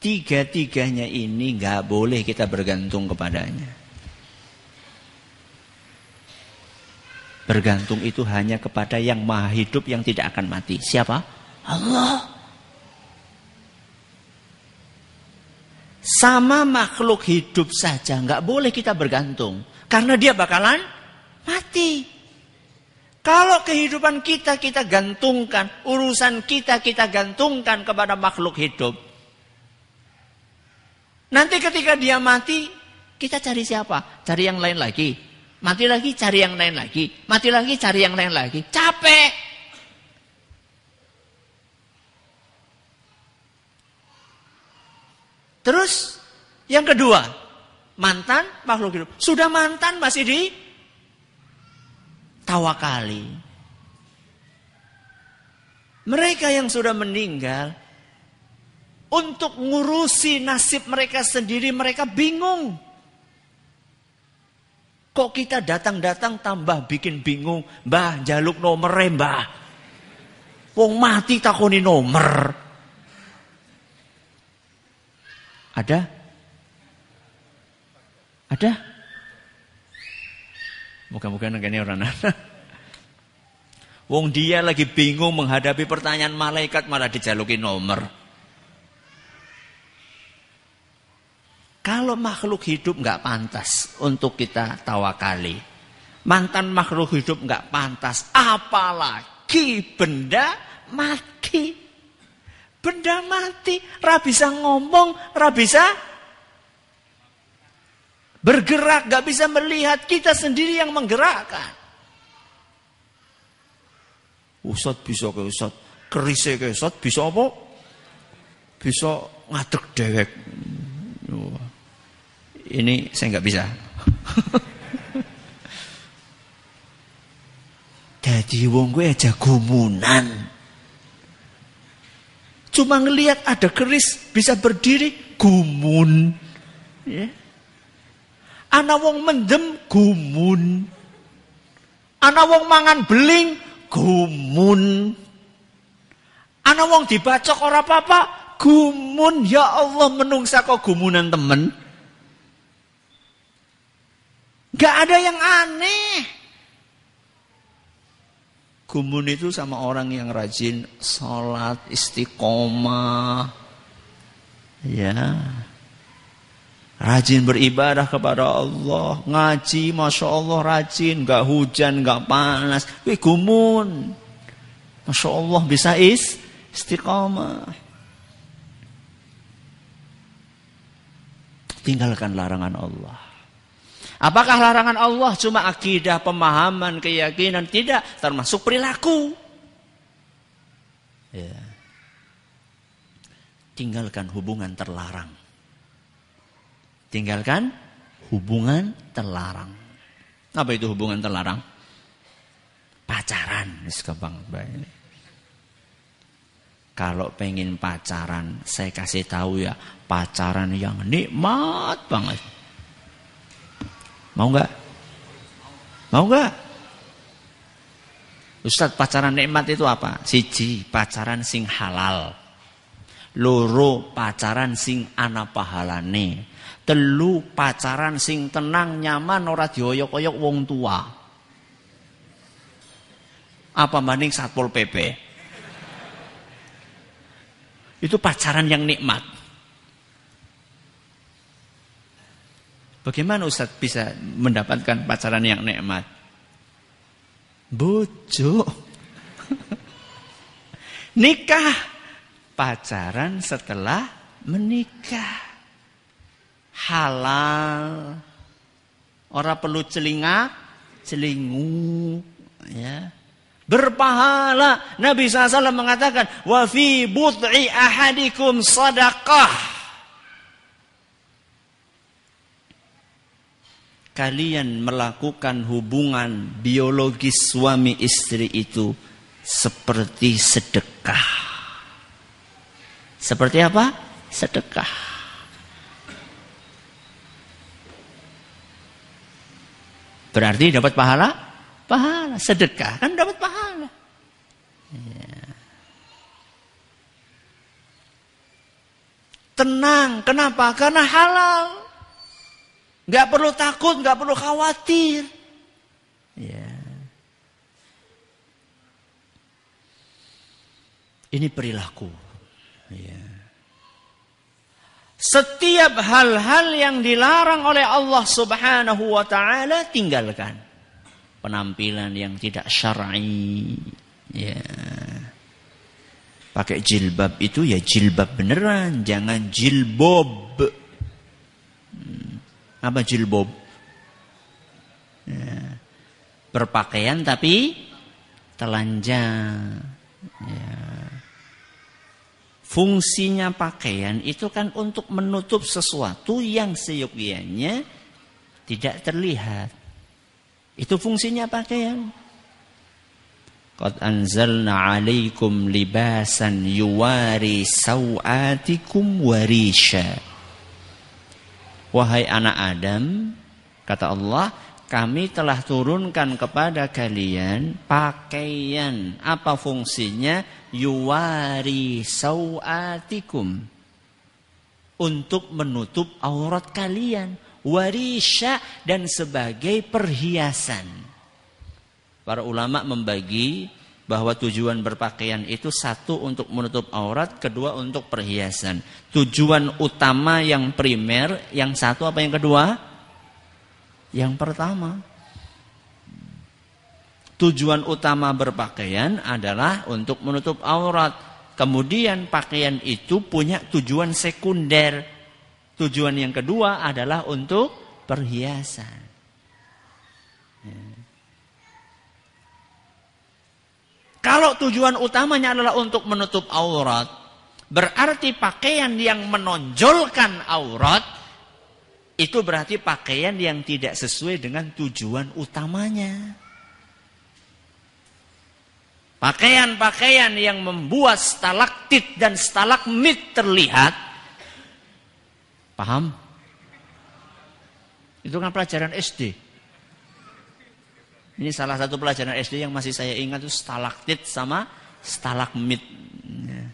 Tiga-tiganya ini nggak boleh kita bergantung kepadanya. Bergantung itu hanya kepada yang maha hidup yang tidak akan mati. Siapa? Allah. Sama makhluk hidup saja nggak boleh kita bergantung. Karena dia bakalan mati. Kalau kehidupan kita kita gantungkan, urusan kita kita gantungkan kepada makhluk hidup. Nanti ketika dia mati, kita cari siapa? Cari yang lain lagi. Mati lagi cari yang lain lagi. Mati lagi cari yang lain lagi. Capek. Terus yang kedua, mantan makhluk hidup. Sudah mantan masih di tawakali. Mereka yang sudah meninggal untuk ngurusi nasib mereka sendiri mereka bingung. Kok kita datang-datang tambah bikin bingung, mbah jaluk nomor e, mbah. Wong mati takoni nomor. Ada? Ada? Moga-moga nengkene orang Wong dia lagi bingung menghadapi pertanyaan malaikat malah dijaluki nomor. Kalau makhluk hidup nggak pantas untuk kita tawakali. Mantan makhluk hidup nggak pantas. Apalagi benda mati. Benda mati. Ra bisa ngomong, ra bisa bergerak, nggak bisa melihat. Kita sendiri yang menggerakkan. Usot bisa ke usot, Kerise ke usot, bisa apa? Bisa ngadeg dewek. Wah ini saya nggak bisa. Jadi wong gue aja gumunan. Cuma ngelihat ada keris bisa berdiri gumun. Ya. Ana wong mendem gumun. Ana wong mangan beling gumun. Ana wong dibacok ora apa-apa gumun. Ya Allah menungsa kok gumunan temen. Gak ada yang aneh. Gumun itu sama orang yang rajin sholat, istiqomah. Ya. Rajin beribadah kepada Allah. Ngaji, Masya Allah rajin. Gak hujan, gak panas. Wih gumun. Masya Allah bisa is, istiqomah. Tinggalkan larangan Allah. Apakah larangan Allah cuma akidah, pemahaman, keyakinan? Tidak, termasuk perilaku. Ya. Tinggalkan hubungan terlarang. Tinggalkan hubungan terlarang. Apa itu hubungan terlarang? Pacaran, Kalau pengen pacaran, saya kasih tahu ya, pacaran yang nikmat banget. Mau nggak? Mau nggak? Ustadz pacaran nikmat itu apa? Siji pacaran sing halal. Loro pacaran sing ana pahalane. Telu pacaran sing tenang nyaman ora dioyok-oyok wong tua. Apa maning Satpol PP? Itu pacaran yang nikmat. Bagaimana Ustadz bisa mendapatkan pacaran yang nikmat? Bojo. Nikah. Pacaran setelah menikah. Halal. Orang perlu celingak, celingu. Ya. Berpahala. Nabi SAW mengatakan, wafi but'i ahadikum sadaqah. kalian melakukan hubungan biologis suami istri itu seperti sedekah. Seperti apa? Sedekah. Berarti dapat pahala? Pahala. Sedekah kan dapat pahala. Ya. Tenang. Kenapa? Karena halal. Nggak perlu takut, nggak perlu khawatir. Ya. Ini perilaku. Ya. Setiap hal-hal yang dilarang oleh Allah Subhanahu wa taala tinggalkan. Penampilan yang tidak syar'i. Ya. Pakai jilbab itu ya jilbab beneran, jangan jilbob. Hmm. Apa jilbab? Ya. Berpakaian tapi telanjang. Ya. Fungsinya pakaian itu kan untuk menutup sesuatu yang seyogianya tidak terlihat. Itu fungsinya pakaian. Qad anzalna alaikum libasan yuwari sawatikum warisha. Wahai anak Adam, kata Allah, kami telah turunkan kepada kalian pakaian. Apa fungsinya? Yuwari sawatikum. Untuk menutup aurat kalian. Warisya dan sebagai perhiasan. Para ulama membagi bahwa tujuan berpakaian itu satu untuk menutup aurat, kedua untuk perhiasan. Tujuan utama yang primer, yang satu apa yang kedua? Yang pertama. Tujuan utama berpakaian adalah untuk menutup aurat. Kemudian pakaian itu punya tujuan sekunder. Tujuan yang kedua adalah untuk perhiasan. Kalau tujuan utamanya adalah untuk menutup aurat, berarti pakaian yang menonjolkan aurat itu berarti pakaian yang tidak sesuai dengan tujuan utamanya. Pakaian-pakaian yang membuat stalaktit dan stalagmit terlihat. Paham? Itu kan pelajaran SD. Ini salah satu pelajaran SD yang masih saya ingat itu stalaktit sama stalagmit. Ya.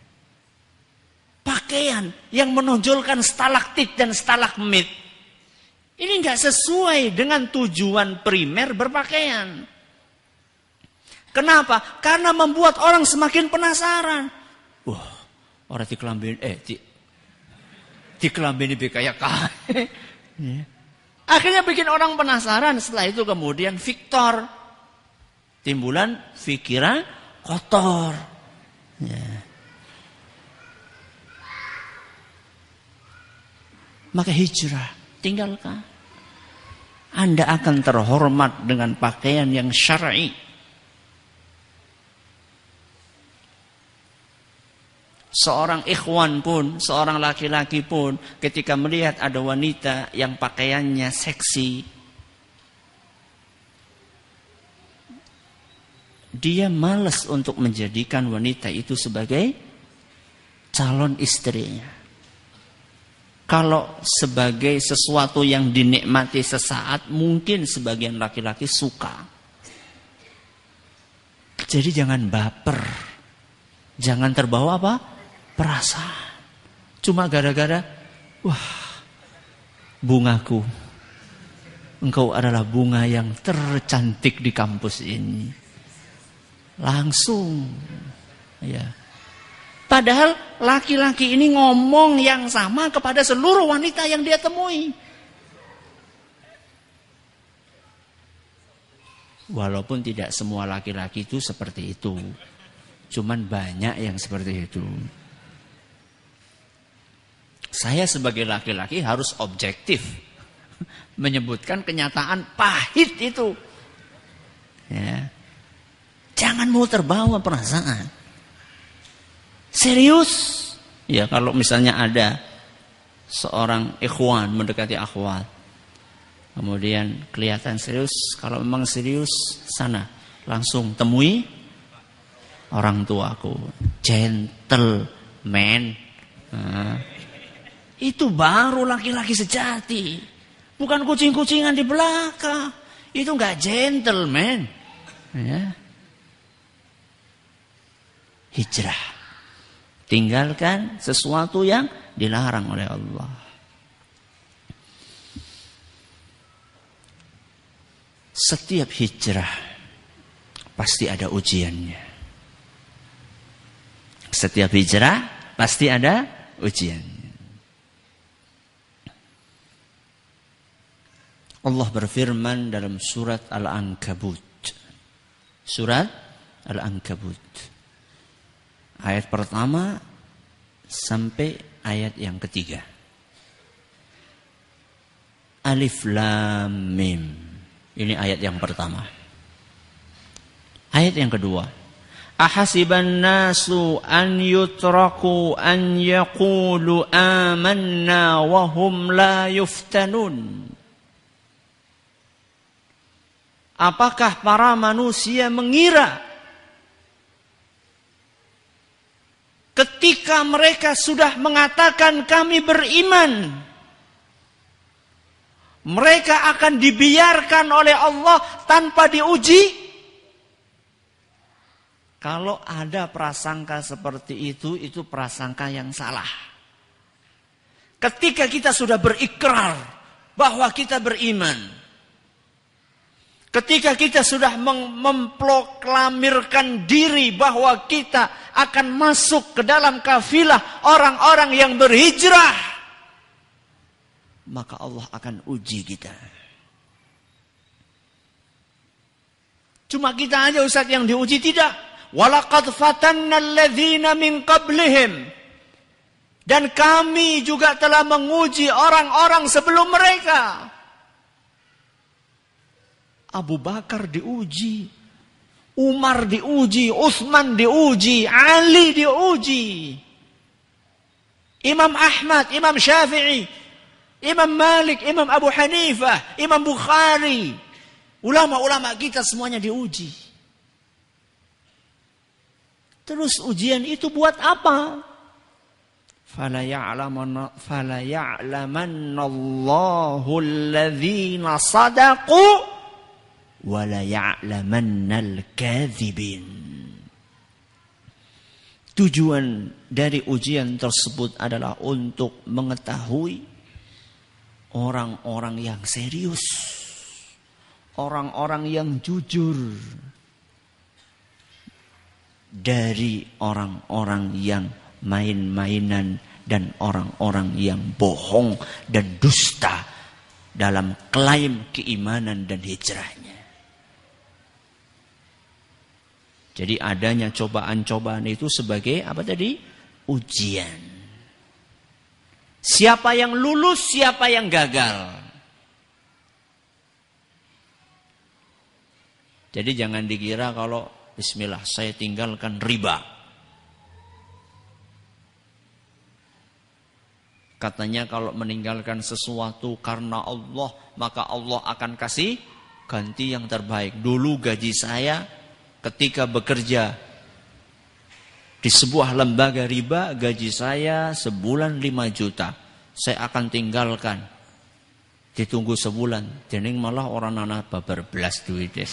Pakaian yang menonjolkan stalaktit dan stalagmit. Ini nggak sesuai dengan tujuan primer berpakaian. Kenapa? Karena membuat orang semakin penasaran. Wah, orang di kelambin, eh, di, di kelambin ini kayak kaya. Akhirnya bikin orang penasaran. Setelah itu kemudian Victor. Timbulan pikiran kotor. Ya. Maka hijrah. Tinggalkan. Anda akan terhormat dengan pakaian yang syar'i. Seorang ikhwan pun, seorang laki-laki pun ketika melihat ada wanita yang pakaiannya seksi, dia malas untuk menjadikan wanita itu sebagai calon istrinya. Kalau sebagai sesuatu yang dinikmati sesaat, mungkin sebagian laki-laki suka. Jadi jangan baper. Jangan terbawa apa? perasaan. Cuma gara-gara, wah, bungaku. Engkau adalah bunga yang tercantik di kampus ini. Langsung. Ya. Padahal laki-laki ini ngomong yang sama kepada seluruh wanita yang dia temui. Walaupun tidak semua laki-laki itu seperti itu. Cuman banyak yang seperti itu. Saya sebagai laki-laki harus objektif menyebutkan kenyataan pahit itu. Ya. Jangan mau terbawa perasaan. Serius. Ya kalau misalnya ada seorang ikhwan mendekati akhwat. Kemudian kelihatan serius, kalau memang serius sana langsung temui orang tuaku. Gentleman. Nah. Itu baru laki-laki sejati. Bukan kucing-kucingan di belakang. Itu nggak gentleman. Ya. Hijrah. Tinggalkan sesuatu yang dilarang oleh Allah. Setiap hijrah pasti ada ujiannya. Setiap hijrah pasti ada ujiannya. Allah berfirman dalam surat Al-Ankabut. Surat Al-Ankabut. Ayat pertama sampai ayat yang ketiga. Alif Lam Mim. Ini ayat yang pertama. Ayat yang kedua. Ahasiban nasu an yutraku an yakulu amanna wahum la yuftanun. Apakah para manusia mengira ketika mereka sudah mengatakan kami beriman mereka akan dibiarkan oleh Allah tanpa diuji kalau ada prasangka seperti itu itu prasangka yang salah ketika kita sudah berikrar bahwa kita beriman Ketika kita sudah memproklamirkan diri bahwa kita akan masuk ke dalam kafilah orang-orang yang berhijrah, maka Allah akan uji kita. Cuma kita aja Ustaz yang diuji tidak. Walakad fatanna alladhina min qablihim. Dan kami juga telah menguji orang-orang sebelum mereka. Abu Bakar diuji, Umar diuji, Utsman diuji, Ali diuji. Imam Ahmad, Imam Syafi'i, Imam Malik, Imam Abu Hanifah, Imam Bukhari. Ulama-ulama kita semuanya diuji. Terus ujian itu buat apa? Fala ya'lamanna fala ya'lamannallahu alladhina sadaqu ya'lamannal kadhibin Tujuan dari ujian tersebut adalah untuk mengetahui orang-orang yang serius, orang-orang yang jujur dari orang-orang yang main-mainan dan orang-orang yang bohong dan dusta dalam klaim keimanan dan hijrahnya. Jadi adanya cobaan-cobaan itu sebagai apa tadi? Ujian. Siapa yang lulus, siapa yang gagal. Jadi jangan dikira kalau bismillah saya tinggalkan riba. Katanya kalau meninggalkan sesuatu karena Allah, maka Allah akan kasih ganti yang terbaik. Dulu gaji saya ketika bekerja di sebuah lembaga riba gaji saya sebulan 5 juta. Saya akan tinggalkan. Ditunggu sebulan. Jadi malah orang anak babar belas duit. Ya,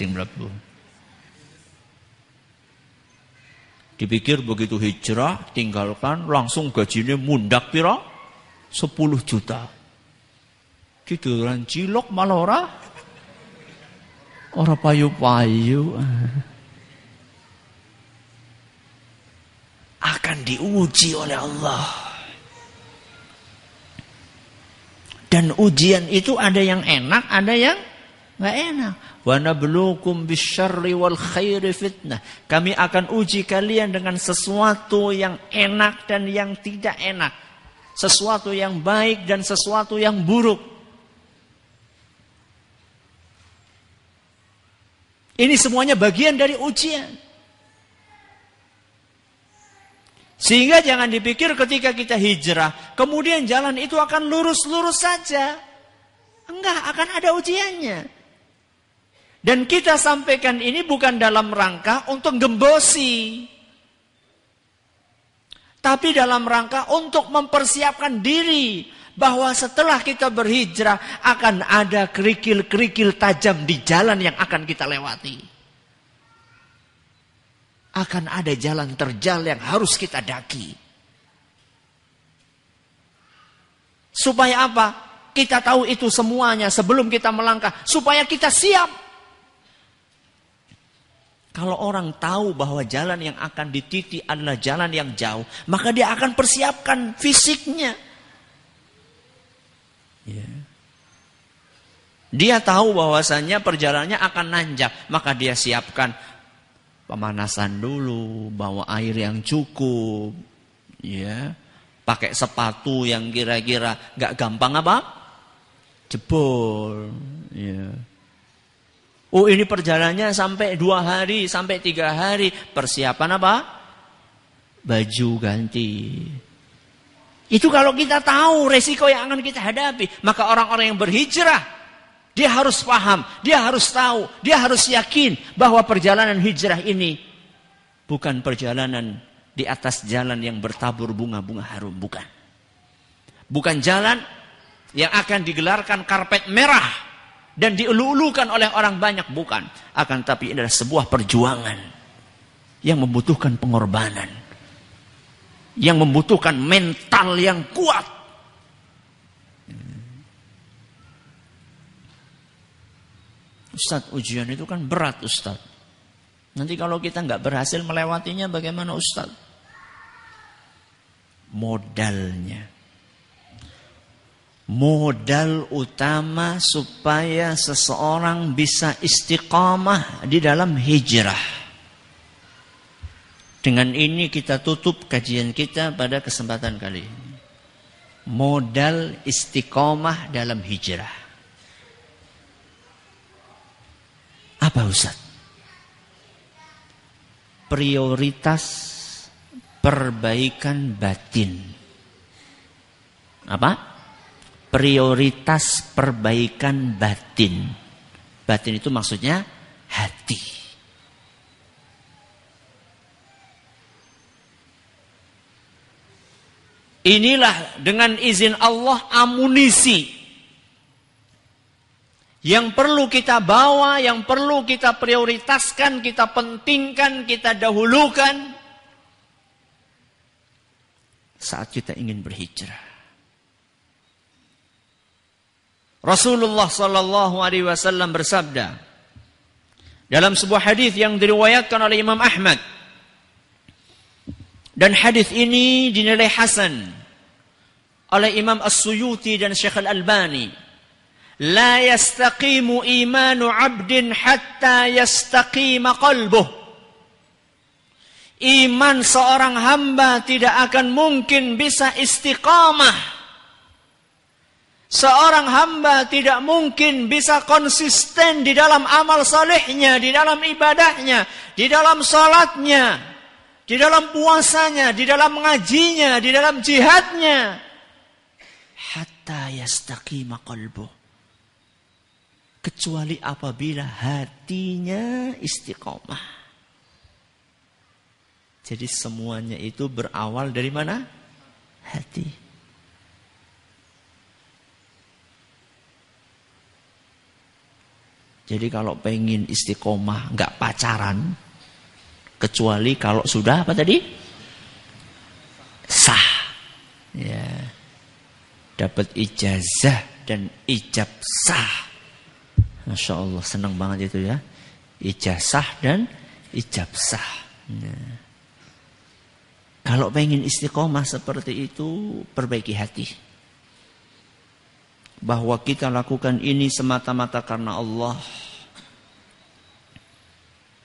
Dipikir begitu hijrah tinggalkan langsung gajinya mundak pira. 10 juta. Kiduran cilok malah orang Orang payu-payu. akan diuji oleh Allah. Dan ujian itu ada yang enak, ada yang nggak enak. Wa nablukum bisyarri wal khairi fitnah. Kami akan uji kalian dengan sesuatu yang enak dan yang tidak enak. Sesuatu yang baik dan sesuatu yang buruk. Ini semuanya bagian dari ujian. Sehingga jangan dipikir ketika kita hijrah, kemudian jalan itu akan lurus-lurus saja. Enggak, akan ada ujiannya. Dan kita sampaikan ini bukan dalam rangka untuk gembosi. Tapi dalam rangka untuk mempersiapkan diri bahwa setelah kita berhijrah akan ada kerikil-kerikil tajam di jalan yang akan kita lewati akan ada jalan terjal yang harus kita daki. Supaya apa? Kita tahu itu semuanya sebelum kita melangkah, supaya kita siap. Kalau orang tahu bahwa jalan yang akan dititi adalah jalan yang jauh, maka dia akan persiapkan fisiknya. Yeah. Dia tahu bahwasannya perjalanannya akan nanjak, maka dia siapkan pemanasan dulu, bawa air yang cukup, ya, pakai sepatu yang kira-kira nggak gampang apa, jebol, ya. Oh ini perjalanannya sampai dua hari, sampai tiga hari, persiapan apa? Baju ganti. Itu kalau kita tahu resiko yang akan kita hadapi, maka orang-orang yang berhijrah dia harus paham, dia harus tahu, dia harus yakin bahwa perjalanan hijrah ini bukan perjalanan di atas jalan yang bertabur bunga-bunga harum, bukan. Bukan jalan yang akan digelarkan karpet merah dan dielulukan oleh orang banyak, bukan. Akan tapi ini adalah sebuah perjuangan yang membutuhkan pengorbanan, yang membutuhkan mental yang kuat, Ustadz ujian itu kan berat Ustadz. Nanti kalau kita nggak berhasil melewatinya bagaimana Ustadz? Modalnya. Modal utama supaya seseorang bisa istiqamah di dalam hijrah. Dengan ini kita tutup kajian kita pada kesempatan kali ini. Modal istiqomah dalam hijrah. Apa Ustaz? Prioritas perbaikan batin. Apa? Prioritas perbaikan batin. Batin itu maksudnya hati. Inilah dengan izin Allah amunisi yang perlu kita bawa, yang perlu kita prioritaskan, kita pentingkan, kita dahulukan. Saat kita ingin berhijrah. Rasulullah Sallallahu Alaihi Wasallam bersabda dalam sebuah hadis yang diriwayatkan oleh Imam Ahmad dan hadis ini dinilai hasan oleh Imam As-Suyuti dan Syekh Al-Albani لا يستقيم إيمان عبد حتى يستقيم قلبه. Iman seorang hamba tidak akan mungkin bisa istiqamah. Seorang hamba tidak mungkin bisa konsisten di dalam amal solehnya, di dalam ibadahnya, di dalam sholatnya, di dalam puasanya, di dalam ngajinya, di dalam jihadnya. Hatta yastaqima qalbuh kecuali apabila hatinya istiqomah. Jadi semuanya itu berawal dari mana? Hati. Jadi kalau pengen istiqomah nggak pacaran, kecuali kalau sudah apa tadi? Sah. Ya. Dapat ijazah dan ijab sah Masya Allah, senang banget itu ya. Ijazah dan sah. Nah. Kalau pengen istiqomah seperti itu, perbaiki hati. Bahwa kita lakukan ini semata-mata karena Allah.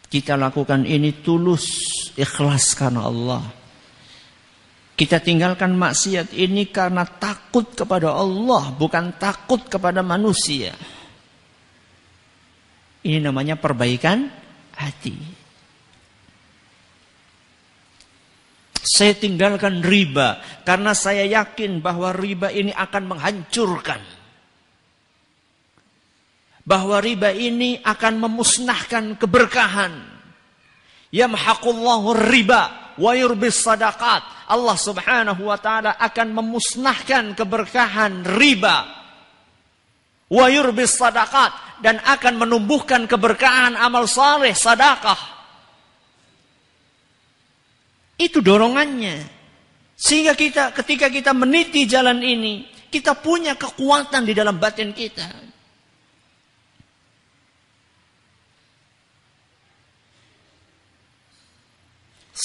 Kita lakukan ini tulus, ikhlas karena Allah. Kita tinggalkan maksiat ini karena takut kepada Allah, bukan takut kepada manusia. Ini namanya perbaikan hati. Saya tinggalkan riba karena saya yakin bahwa riba ini akan menghancurkan. Bahwa riba ini akan memusnahkan keberkahan. Ya Yamhaqullahu riba wa yurbis sadaqat. Allah Subhanahu wa taala akan memusnahkan keberkahan riba Wayur bis sadakat. Dan akan menumbuhkan keberkahan amal saleh, sadakah. Itu dorongannya. Sehingga kita ketika kita meniti jalan ini, kita punya kekuatan di dalam batin kita.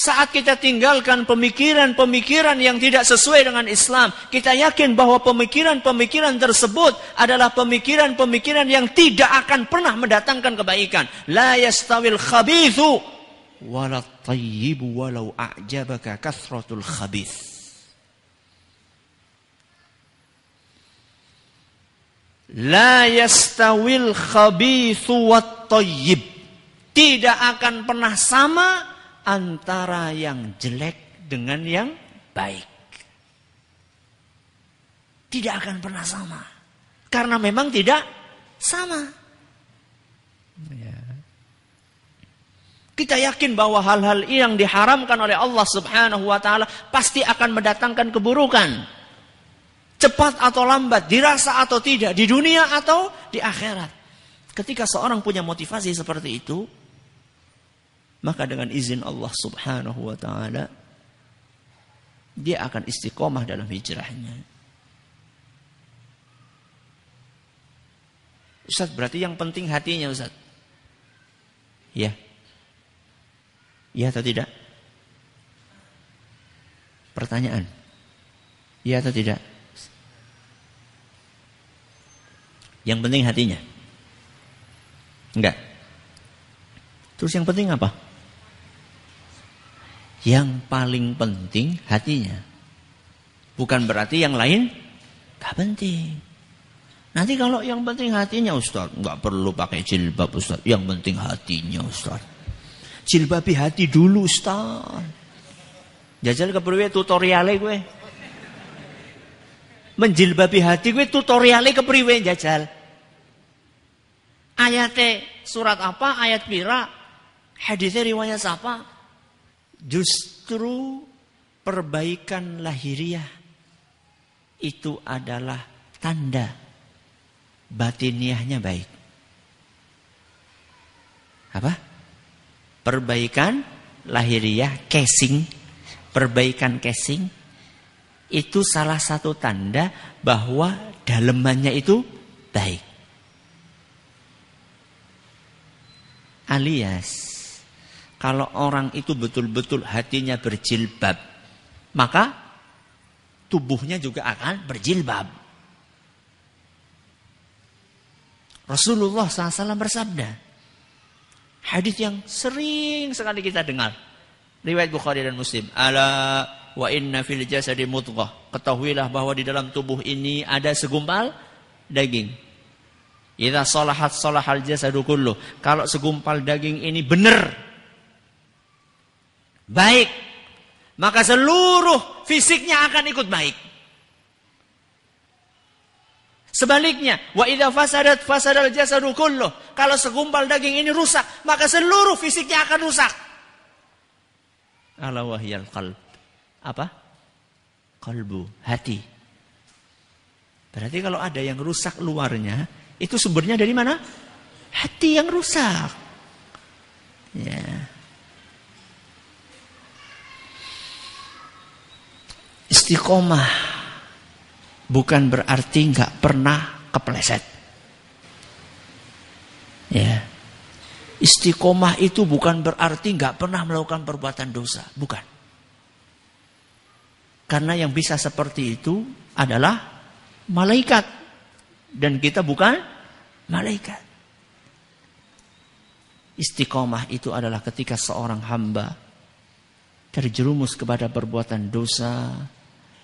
Saat kita tinggalkan pemikiran-pemikiran yang tidak sesuai dengan Islam, kita yakin bahwa pemikiran-pemikiran tersebut adalah pemikiran-pemikiran yang tidak akan pernah mendatangkan kebaikan. La yastawil khabithu walau a'jabaka kathratul khabith. La yastawil khabithu wat tayyib. Tidak akan pernah sama antara yang jelek dengan yang baik. Tidak akan pernah sama. Karena memang tidak sama. Ya. Kita yakin bahwa hal-hal yang diharamkan oleh Allah Subhanahu wa taala pasti akan mendatangkan keburukan. Cepat atau lambat, dirasa atau tidak, di dunia atau di akhirat. Ketika seorang punya motivasi seperti itu, maka dengan izin Allah Subhanahu wa taala dia akan istiqomah dalam hijrahnya. Ustaz berarti yang penting hatinya Ustaz. Ya. Ya atau tidak? Pertanyaan. Ya atau tidak? Yang penting hatinya. Enggak. Terus yang penting apa? Yang paling penting hatinya. Bukan berarti yang lain gak penting. Nanti kalau yang penting hatinya Ustaz, gak perlu pakai jilbab Ustaz. Yang penting hatinya Ustaz. Jilbabi hati dulu Ustaz. Jajal ke perwe tutorialnya gue. Menjilbabi hati gue tutorialnya perwe jajal. Ayatnya surat apa, ayat pira, hadisnya riwayat siapa, Justru perbaikan lahiriah itu adalah tanda batiniahnya baik. Apa? Perbaikan lahiriah casing, perbaikan casing itu salah satu tanda bahwa dalemannya itu baik. Alias kalau orang itu betul-betul hatinya berjilbab, maka tubuhnya juga akan berjilbab. Rasulullah SAW bersabda, hadis yang sering sekali kita dengar, riwayat Bukhari dan Muslim, ala wa inna fil jasadi ketahuilah bahwa di dalam tubuh ini ada segumpal daging. Idza salahat salahal jasadu kullu. Kalau segumpal daging ini benar, baik, maka seluruh fisiknya akan ikut baik. Sebaliknya, wa idza fasadat fasadal jasadu kullu. Kalau segumpal daging ini rusak, maka seluruh fisiknya akan rusak. Ala wahyal qalb. Apa? Kalbu, hati. Berarti kalau ada yang rusak luarnya, itu sumbernya dari mana? Hati yang rusak. Ya. Istiqomah bukan berarti nggak pernah kepleset. Ya. Istiqomah itu bukan berarti nggak pernah melakukan perbuatan dosa, bukan. Karena yang bisa seperti itu adalah malaikat dan kita bukan malaikat. Istiqomah itu adalah ketika seorang hamba terjerumus kepada perbuatan dosa,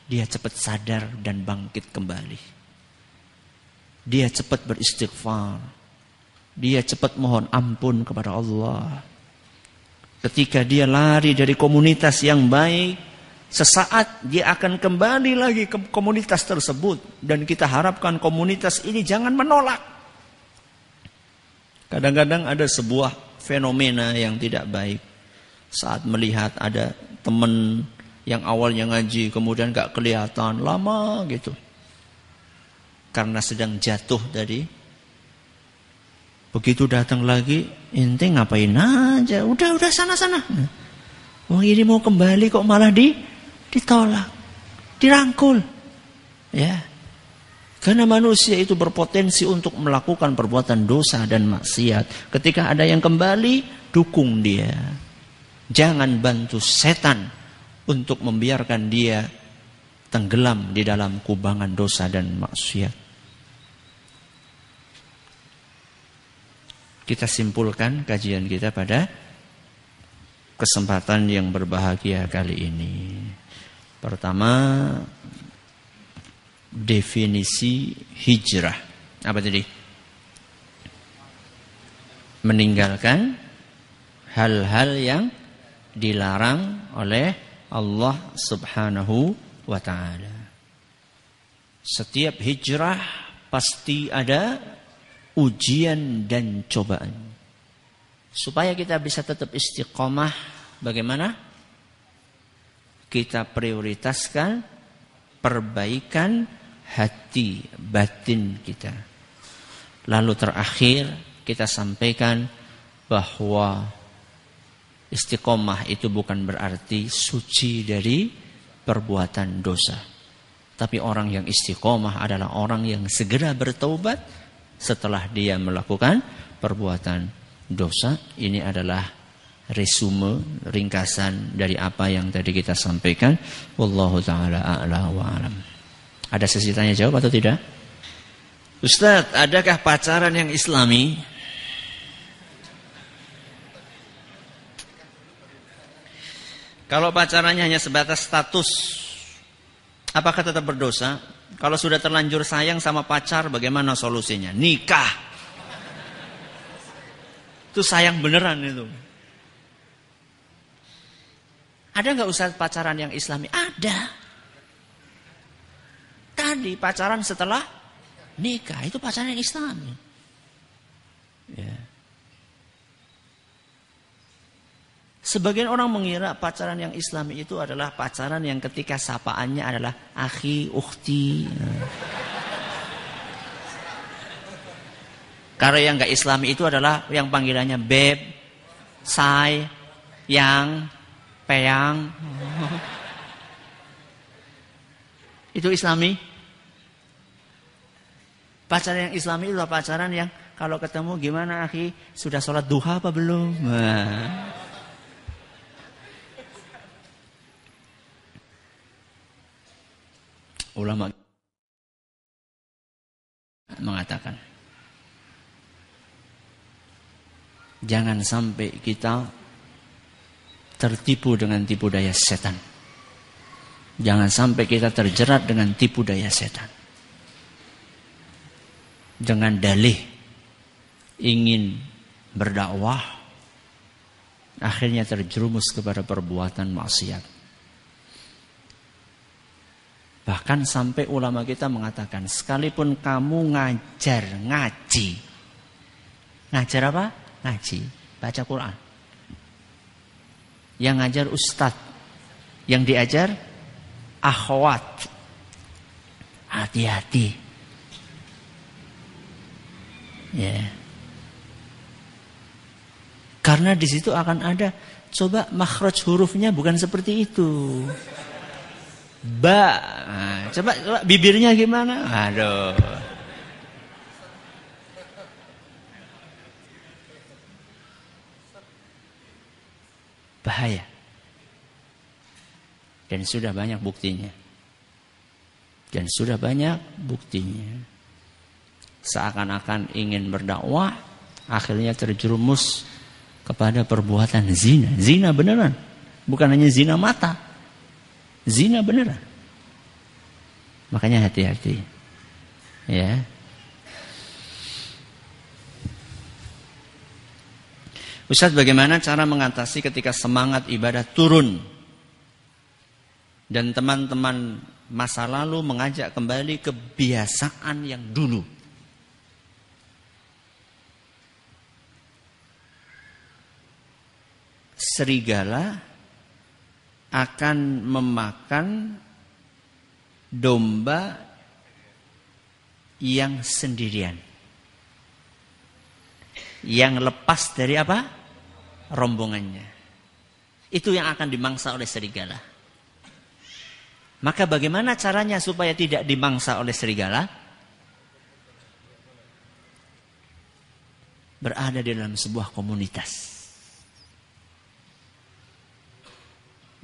dia cepat sadar dan bangkit kembali. Dia cepat beristighfar. Dia cepat mohon ampun kepada Allah. Ketika dia lari dari komunitas yang baik, sesaat dia akan kembali lagi ke komunitas tersebut dan kita harapkan komunitas ini jangan menolak. Kadang-kadang ada sebuah fenomena yang tidak baik saat melihat ada teman yang awalnya ngaji kemudian gak kelihatan lama gitu karena sedang jatuh dari begitu datang lagi ente ngapain aja udah udah sana sana wong ini mau kembali kok malah di ditolak dirangkul ya karena manusia itu berpotensi untuk melakukan perbuatan dosa dan maksiat ketika ada yang kembali dukung dia jangan bantu setan untuk membiarkan dia tenggelam di dalam kubangan dosa dan maksiat. Kita simpulkan kajian kita pada kesempatan yang berbahagia kali ini. Pertama, definisi hijrah. Apa tadi? Meninggalkan hal-hal yang dilarang oleh Allah Subhanahu wa taala. Setiap hijrah pasti ada ujian dan cobaan. Supaya kita bisa tetap istiqomah bagaimana? Kita prioritaskan perbaikan hati batin kita. Lalu terakhir kita sampaikan bahwa Istiqomah itu bukan berarti suci dari perbuatan dosa. Tapi orang yang istiqomah adalah orang yang segera bertobat setelah dia melakukan perbuatan dosa. Ini adalah resume ringkasan dari apa yang tadi kita sampaikan. Wallahu taala a'la wa Ada sesi tanya jawab atau tidak? Ustadz, adakah pacaran yang islami? Kalau pacarannya hanya sebatas status, apakah tetap berdosa? Kalau sudah terlanjur sayang sama pacar, bagaimana solusinya? Nikah. Itu sayang beneran itu. Ada nggak usah pacaran yang islami? Ada. Tadi pacaran setelah nikah itu pacaran yang islami. Ya. Yeah. Sebagian orang mengira pacaran yang islami itu adalah pacaran yang ketika sapaannya adalah akhi, ukhti. Karena yang gak islami itu adalah yang panggilannya beb, Sai, yang, peyang. itu islami. Pacaran yang islami itu adalah pacaran yang kalau ketemu gimana akhi, sudah sholat duha apa belum? Nah. Ulama mengatakan jangan sampai kita tertipu dengan tipu daya setan. Jangan sampai kita terjerat dengan tipu daya setan. Dengan dalih ingin berdakwah akhirnya terjerumus kepada perbuatan maksiat. Bahkan sampai ulama kita mengatakan, sekalipun kamu ngajar, ngaji. Ngajar apa? Ngaji, baca Quran. Yang ngajar ustadz, yang diajar akhwat. Hati-hati. Ya. Yeah. Karena di situ akan ada coba makhraj hurufnya bukan seperti itu. Ba. Nah, coba, coba bibirnya gimana? Aduh. Bahaya. Dan sudah banyak buktinya. Dan sudah banyak buktinya. Seakan-akan ingin berdakwah, akhirnya terjerumus kepada perbuatan zina. Zina beneran. Bukan hanya zina mata zina beneran. Makanya hati-hati. Ya. Ustaz bagaimana cara mengatasi ketika semangat ibadah turun dan teman-teman masa lalu mengajak kembali kebiasaan yang dulu. Serigala akan memakan domba yang sendirian. Yang lepas dari apa? Rombongannya. Itu yang akan dimangsa oleh serigala. Maka bagaimana caranya supaya tidak dimangsa oleh serigala? Berada di dalam sebuah komunitas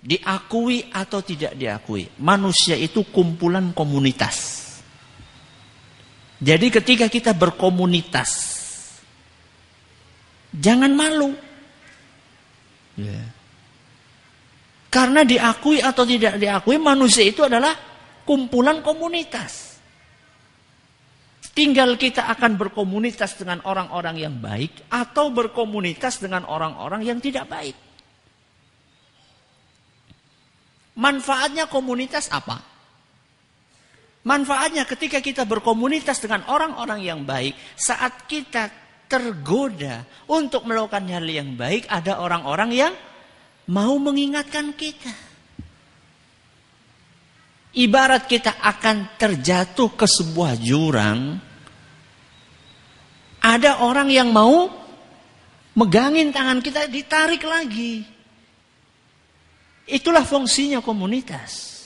Diakui atau tidak diakui, manusia itu kumpulan komunitas. Jadi ketika kita berkomunitas, jangan malu. Yeah. Karena diakui atau tidak diakui, manusia itu adalah kumpulan komunitas. Tinggal kita akan berkomunitas dengan orang-orang yang baik atau berkomunitas dengan orang-orang yang tidak baik. Manfaatnya komunitas apa? Manfaatnya ketika kita berkomunitas dengan orang-orang yang baik, saat kita tergoda untuk melakukan hal yang baik, ada orang-orang yang mau mengingatkan kita. Ibarat kita akan terjatuh ke sebuah jurang, ada orang yang mau megangin tangan kita ditarik lagi. Itulah fungsinya komunitas.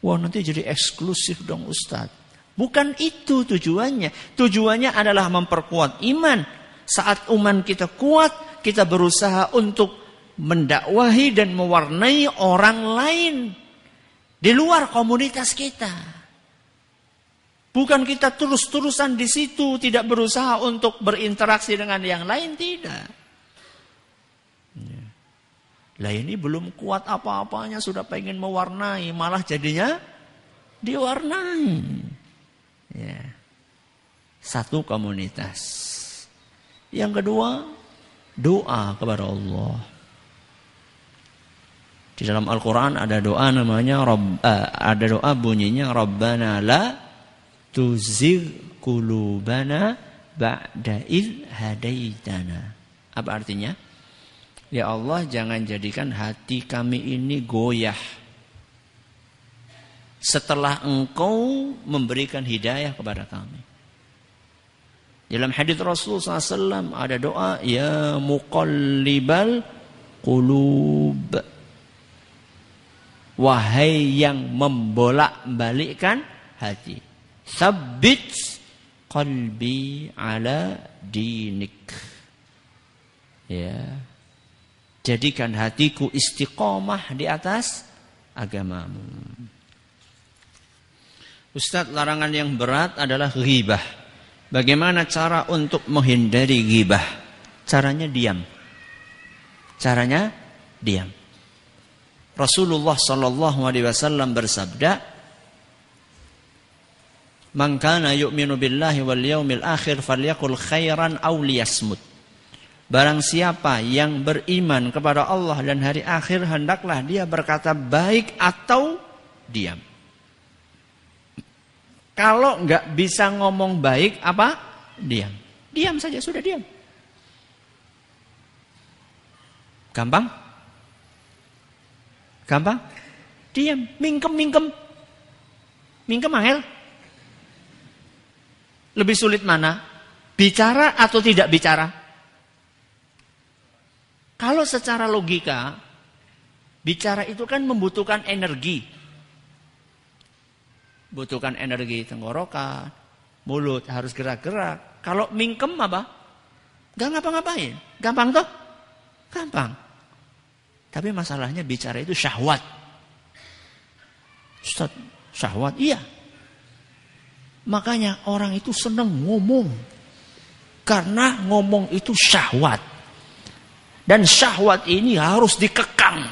Wah nanti jadi eksklusif dong Ustadz. Bukan itu tujuannya. Tujuannya adalah memperkuat iman. Saat iman kita kuat, kita berusaha untuk mendakwahi dan mewarnai orang lain di luar komunitas kita. Bukan kita terus-terusan di situ, tidak berusaha untuk berinteraksi dengan yang lain, tidak. Lah ini belum kuat apa-apanya sudah pengen mewarnai, malah jadinya diwarnai. Ya. Satu komunitas. Yang kedua, doa kepada Allah. Di dalam Al-Qur'an ada doa namanya eh, ada doa bunyinya Rabbana la tuzigh qulubana ba'da id hadaitana. Apa artinya? Ya Allah jangan jadikan hati kami ini goyah. Setelah engkau memberikan hidayah kepada kami. Dalam hadis Rasul SAW ada doa ya muqallibal qulub. Wahai yang membolak-balikkan hati. Sabbit qalbi ala dinik. Ya. Jadikan hatiku istiqomah di atas agamamu. Ustadz, larangan yang berat adalah ghibah. Bagaimana cara untuk menghindari ghibah? Caranya diam. Caranya diam. Rasulullah Shallallahu Alaihi Wasallam bersabda, Man yu'minu billahi wal yaumil akhir falyakul khairan awliyasmut." Barang siapa yang beriman kepada Allah dan hari akhir hendaklah dia berkata baik atau diam. Kalau nggak bisa ngomong baik apa? Diam. Diam saja sudah diam. Gampang? Gampang? Diam, mingkem mingkem. Mingkem angel. Lebih sulit mana? Bicara atau tidak bicara? Kalau secara logika, bicara itu kan membutuhkan energi. Butuhkan energi tenggorokan, mulut harus gerak-gerak. Kalau mingkem apa? Gak ngapa-ngapain. Gampang toh? Gampang. Tapi masalahnya bicara itu syahwat. Ustaz, syahwat? Iya. Makanya orang itu senang ngomong. Karena ngomong itu syahwat. Dan syahwat ini harus dikekang.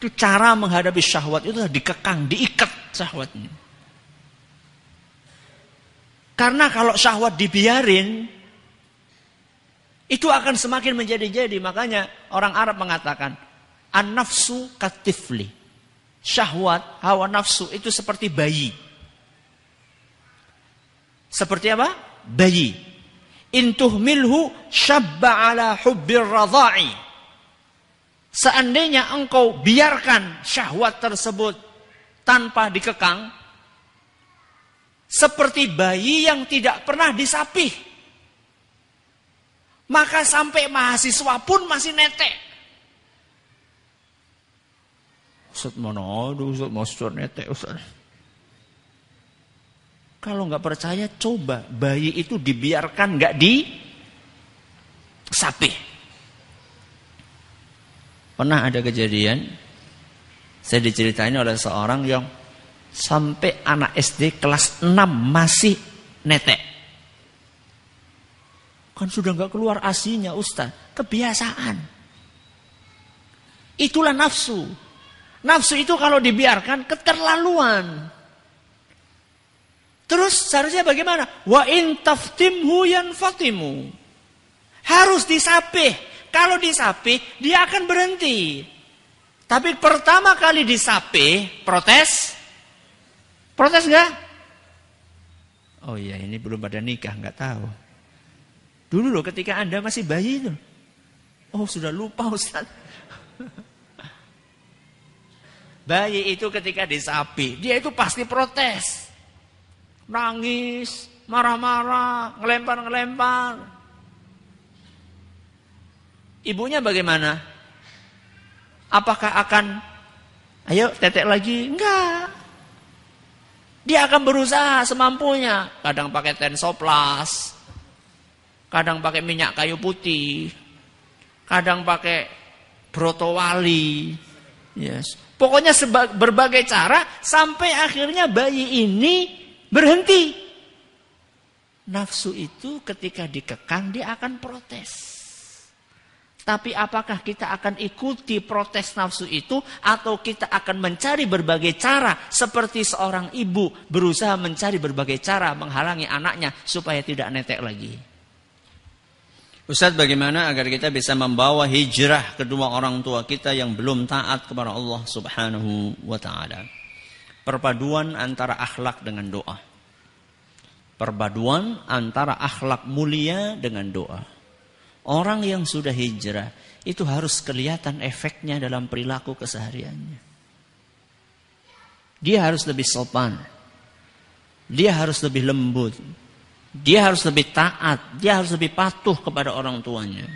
Itu cara menghadapi syahwat itu dikekang, diikat syahwatnya. Karena kalau syahwat dibiarin, itu akan semakin menjadi-jadi. Makanya orang Arab mengatakan, an-nafsu katifli. Syahwat, hawa nafsu itu seperti bayi. Seperti apa? Bayi Intuhmilhu syabba ala hubbir radha'i. Seandainya engkau biarkan syahwat tersebut tanpa dikekang, seperti bayi yang tidak pernah disapih, maka sampai mahasiswa pun masih netek. Ustaz mana ada Ustaz Master netek Ustaz. Kalau nggak percaya, coba bayi itu dibiarkan nggak di sapi. Pernah ada kejadian, saya diceritain oleh seorang yang sampai anak SD kelas 6 masih netek. Kan sudah nggak keluar asinya Ustaz, kebiasaan. Itulah nafsu. Nafsu itu kalau dibiarkan keterlaluan. Terus seharusnya bagaimana? Wa in taftimhu yanfatimu. Harus disapih. Kalau disapih, dia akan berhenti. Tapi pertama kali disapih, protes. Protes enggak? Oh iya, ini belum pada nikah, enggak tahu. Dulu loh ketika Anda masih bayi itu. Oh, sudah lupa Ustaz. bayi itu ketika disapi, dia itu pasti protes nangis, marah-marah, ngelempar-ngelempar. Ibunya bagaimana? Apakah akan, ayo tetek lagi? Enggak. Dia akan berusaha semampunya. Kadang pakai tensoplas. Kadang pakai minyak kayu putih. Kadang pakai brotowali. Yes. Pokoknya berbagai cara sampai akhirnya bayi ini Berhenti. Nafsu itu ketika dikekang dia akan protes. Tapi apakah kita akan ikuti protes nafsu itu atau kita akan mencari berbagai cara seperti seorang ibu berusaha mencari berbagai cara menghalangi anaknya supaya tidak netek lagi. Ustaz bagaimana agar kita bisa membawa hijrah kedua orang tua kita yang belum taat kepada Allah Subhanahu wa taala? Perpaduan antara akhlak dengan doa. Perpaduan antara akhlak mulia dengan doa. Orang yang sudah hijrah itu harus kelihatan efeknya dalam perilaku kesehariannya. Dia harus lebih sopan. Dia harus lebih lembut. Dia harus lebih taat. Dia harus lebih patuh kepada orang tuanya.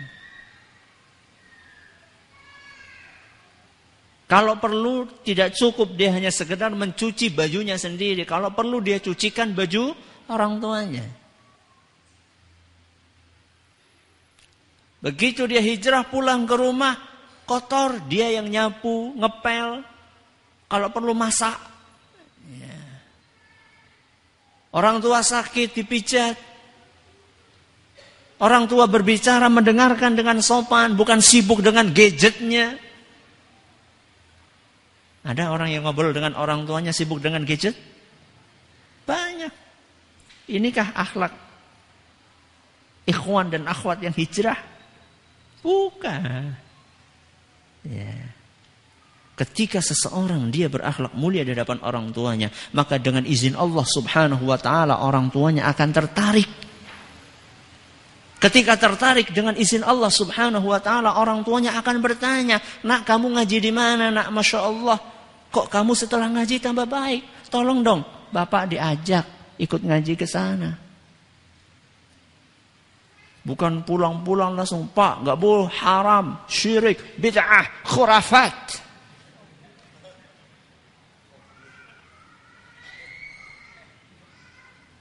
Kalau perlu tidak cukup dia hanya sekedar mencuci bajunya sendiri. Kalau perlu dia cucikan baju orang tuanya. Begitu dia hijrah pulang ke rumah kotor, dia yang nyapu, ngepel, kalau perlu masak. Ya. Orang tua sakit dipijat. Orang tua berbicara mendengarkan dengan sopan, bukan sibuk dengan gadgetnya. Ada orang yang ngobrol dengan orang tuanya sibuk dengan gadget? Banyak. Inikah akhlak ikhwan dan akhwat yang hijrah? Bukan. Ya. Ketika seseorang dia berakhlak mulia di hadapan orang tuanya, maka dengan izin Allah Subhanahu wa taala orang tuanya akan tertarik. Ketika tertarik dengan izin Allah Subhanahu wa taala orang tuanya akan bertanya, "Nak, kamu ngaji di mana? Nak, Masya Allah Kok kamu setelah ngaji tambah baik? Tolong dong, Bapak diajak ikut ngaji ke sana. Bukan pulang-pulang langsung, Pak, gak boleh haram, syirik, bid'ah, khurafat.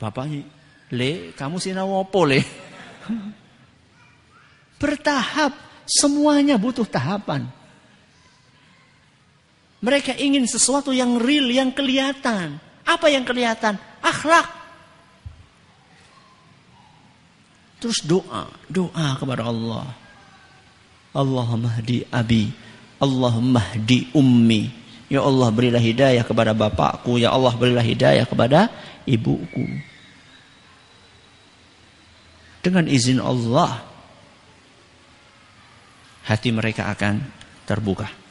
Bapaknya, le, kamu sih nawopo le? Bertahap, semuanya butuh tahapan. Mereka ingin sesuatu yang real, yang kelihatan. Apa yang kelihatan? Akhlak. Terus doa, doa kepada Allah. Allah hdi abi, Allah hdi ummi. Ya Allah berilah hidayah kepada bapakku, ya Allah berilah hidayah kepada ibuku. Dengan izin Allah, hati mereka akan terbuka.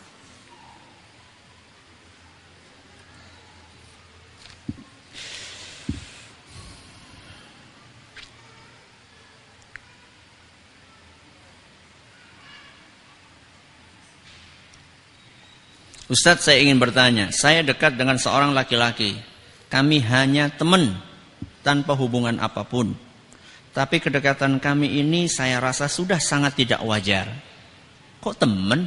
Ustadz saya ingin bertanya, saya dekat dengan seorang laki-laki. Kami hanya teman tanpa hubungan apapun. Tapi kedekatan kami ini saya rasa sudah sangat tidak wajar. Kok teman?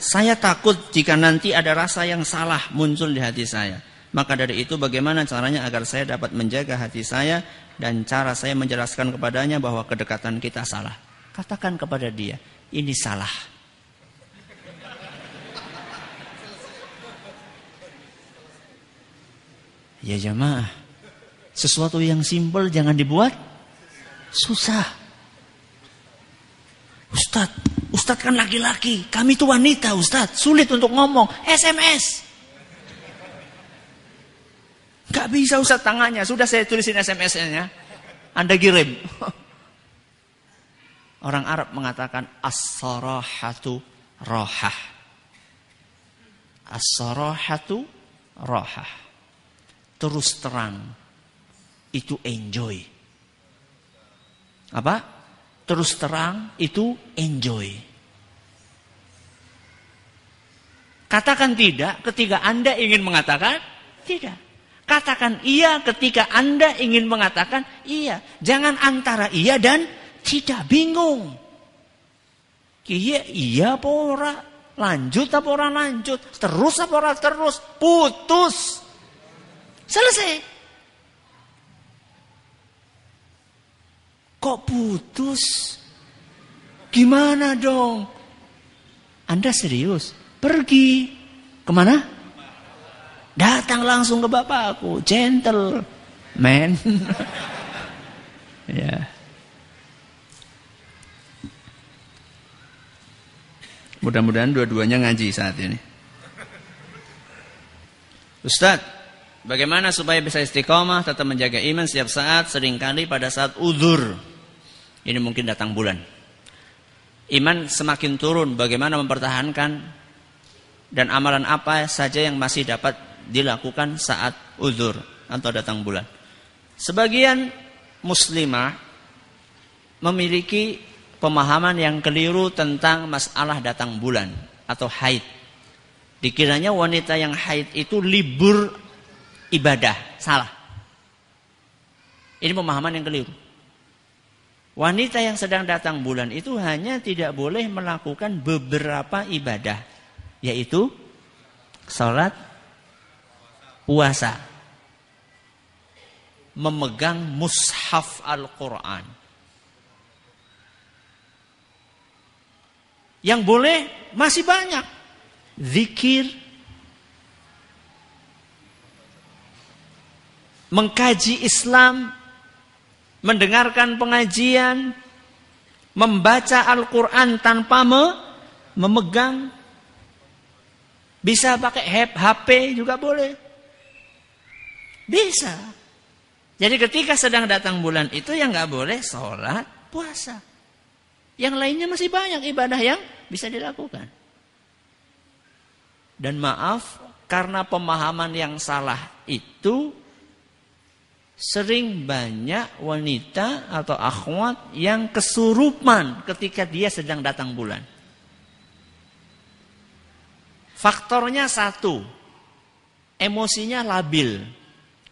Saya takut jika nanti ada rasa yang salah muncul di hati saya. Maka dari itu bagaimana caranya agar saya dapat menjaga hati saya dan cara saya menjelaskan kepadanya bahwa kedekatan kita salah. Katakan kepada dia, ini salah Ya jamaah, sesuatu yang simpel jangan dibuat susah. Ustadz, Ustadz kan laki-laki, kami itu wanita Ustadz, sulit untuk ngomong, SMS. Gak bisa Ustadz tangannya, sudah saya tulisin SMS-nya, Anda kirim. Orang Arab mengatakan as-sarahatu rohah. As-sarahatu rohah terus terang itu enjoy. Apa? Terus terang itu enjoy. Katakan tidak ketika Anda ingin mengatakan tidak. Katakan iya ketika Anda ingin mengatakan iya. Jangan antara iya dan tidak bingung. Iya, iya pora Lanjut apa orang lanjut? Terus apa orang terus? Putus. Selesai. Kok putus? Gimana dong? Anda serius? Pergi. Kemana? Datang langsung ke bapakku. Gentle. Man. ya. Mudah-mudahan dua-duanya ngaji saat ini. Ustadz, Bagaimana supaya bisa istiqomah, tetap menjaga iman setiap saat, seringkali pada saat uzur. Ini mungkin datang bulan. Iman semakin turun, bagaimana mempertahankan dan amalan apa saja yang masih dapat dilakukan saat uzur atau datang bulan. Sebagian muslimah memiliki pemahaman yang keliru tentang masalah datang bulan atau haid. Dikiranya wanita yang haid itu libur ibadah. Salah. Ini pemahaman yang keliru. Wanita yang sedang datang bulan itu hanya tidak boleh melakukan beberapa ibadah. Yaitu sholat, puasa, memegang mushaf Al-Quran. Yang boleh masih banyak. Zikir, mengkaji Islam, mendengarkan pengajian, membaca Al-Quran tanpa memegang, bisa pakai HP juga boleh. Bisa. Jadi ketika sedang datang bulan itu yang nggak boleh sholat, puasa. Yang lainnya masih banyak ibadah yang bisa dilakukan. Dan maaf, karena pemahaman yang salah itu sering banyak wanita atau akhwat yang kesurupan ketika dia sedang datang bulan. Faktornya satu, emosinya labil.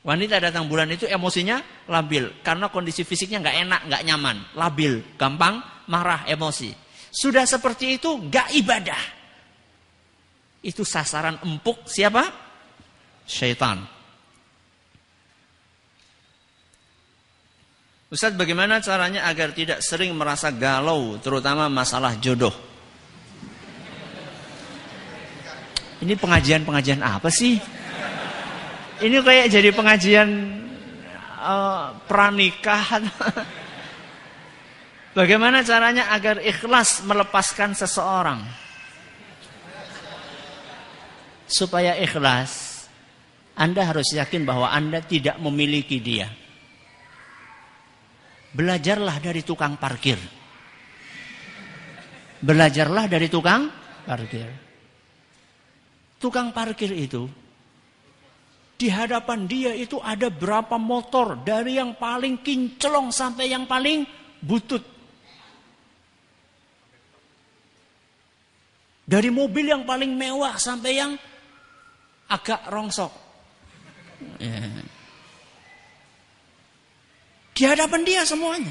Wanita datang bulan itu emosinya labil karena kondisi fisiknya nggak enak, nggak nyaman, labil, gampang marah emosi. Sudah seperti itu nggak ibadah. Itu sasaran empuk siapa? Syaitan. Ustaz bagaimana caranya agar tidak sering merasa galau terutama masalah jodoh? Ini pengajian-pengajian apa sih? Ini kayak jadi pengajian uh, pernikahan. Bagaimana caranya agar ikhlas melepaskan seseorang? Supaya ikhlas, Anda harus yakin bahwa Anda tidak memiliki dia. Belajarlah dari tukang parkir. Belajarlah dari tukang parkir. Tukang parkir itu di hadapan dia itu ada berapa motor dari yang paling kinclong sampai yang paling butut. Dari mobil yang paling mewah sampai yang agak rongsok. Yeah. Di hadapan dia semuanya.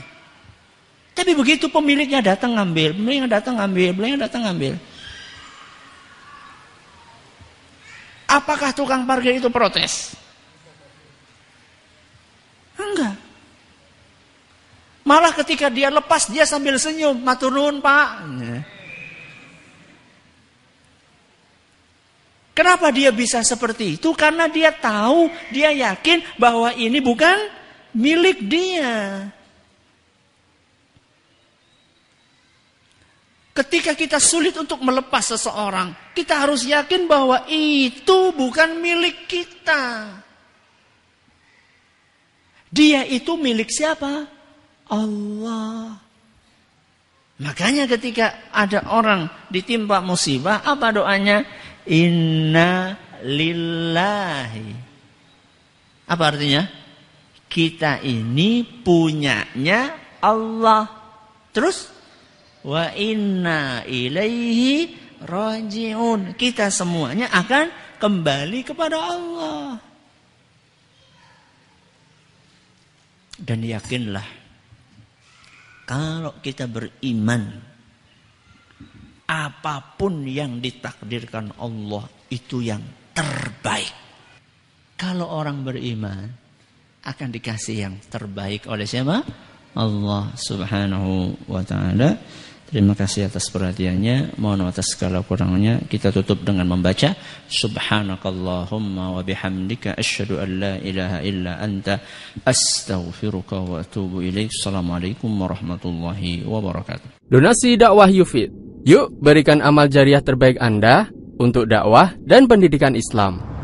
Tapi begitu pemiliknya datang ngambil, pemiliknya datang ngambil, pemiliknya datang ngambil. Apakah tukang parkir itu protes? Enggak. Malah ketika dia lepas dia sambil senyum, maturun pak. Kenapa dia bisa seperti itu? Karena dia tahu, dia yakin bahwa ini bukan milik dia. Ketika kita sulit untuk melepas seseorang, kita harus yakin bahwa itu bukan milik kita. Dia itu milik siapa? Allah. Makanya ketika ada orang ditimpa musibah, apa doanya? Inna lillahi. Apa artinya? kita ini punyanya Allah. Terus wa inna ilaihi rajiun. Kita semuanya akan kembali kepada Allah. Dan yakinlah kalau kita beriman apapun yang ditakdirkan Allah itu yang terbaik. Kalau orang beriman, akan dikasih yang terbaik oleh siapa? Allah Subhanahu wa taala. Terima kasih atas perhatiannya. Mohon atas segala kurangnya. Kita tutup dengan membaca Subhanakallahumma wa bihamdika asyhadu an la ilaha illa anta astaghfiruka wa atubu ilaik. Assalamualaikum warahmatullahi wabarakatuh. Donasi dakwah Yufid. Yuk berikan amal jariah terbaik Anda untuk dakwah dan pendidikan Islam.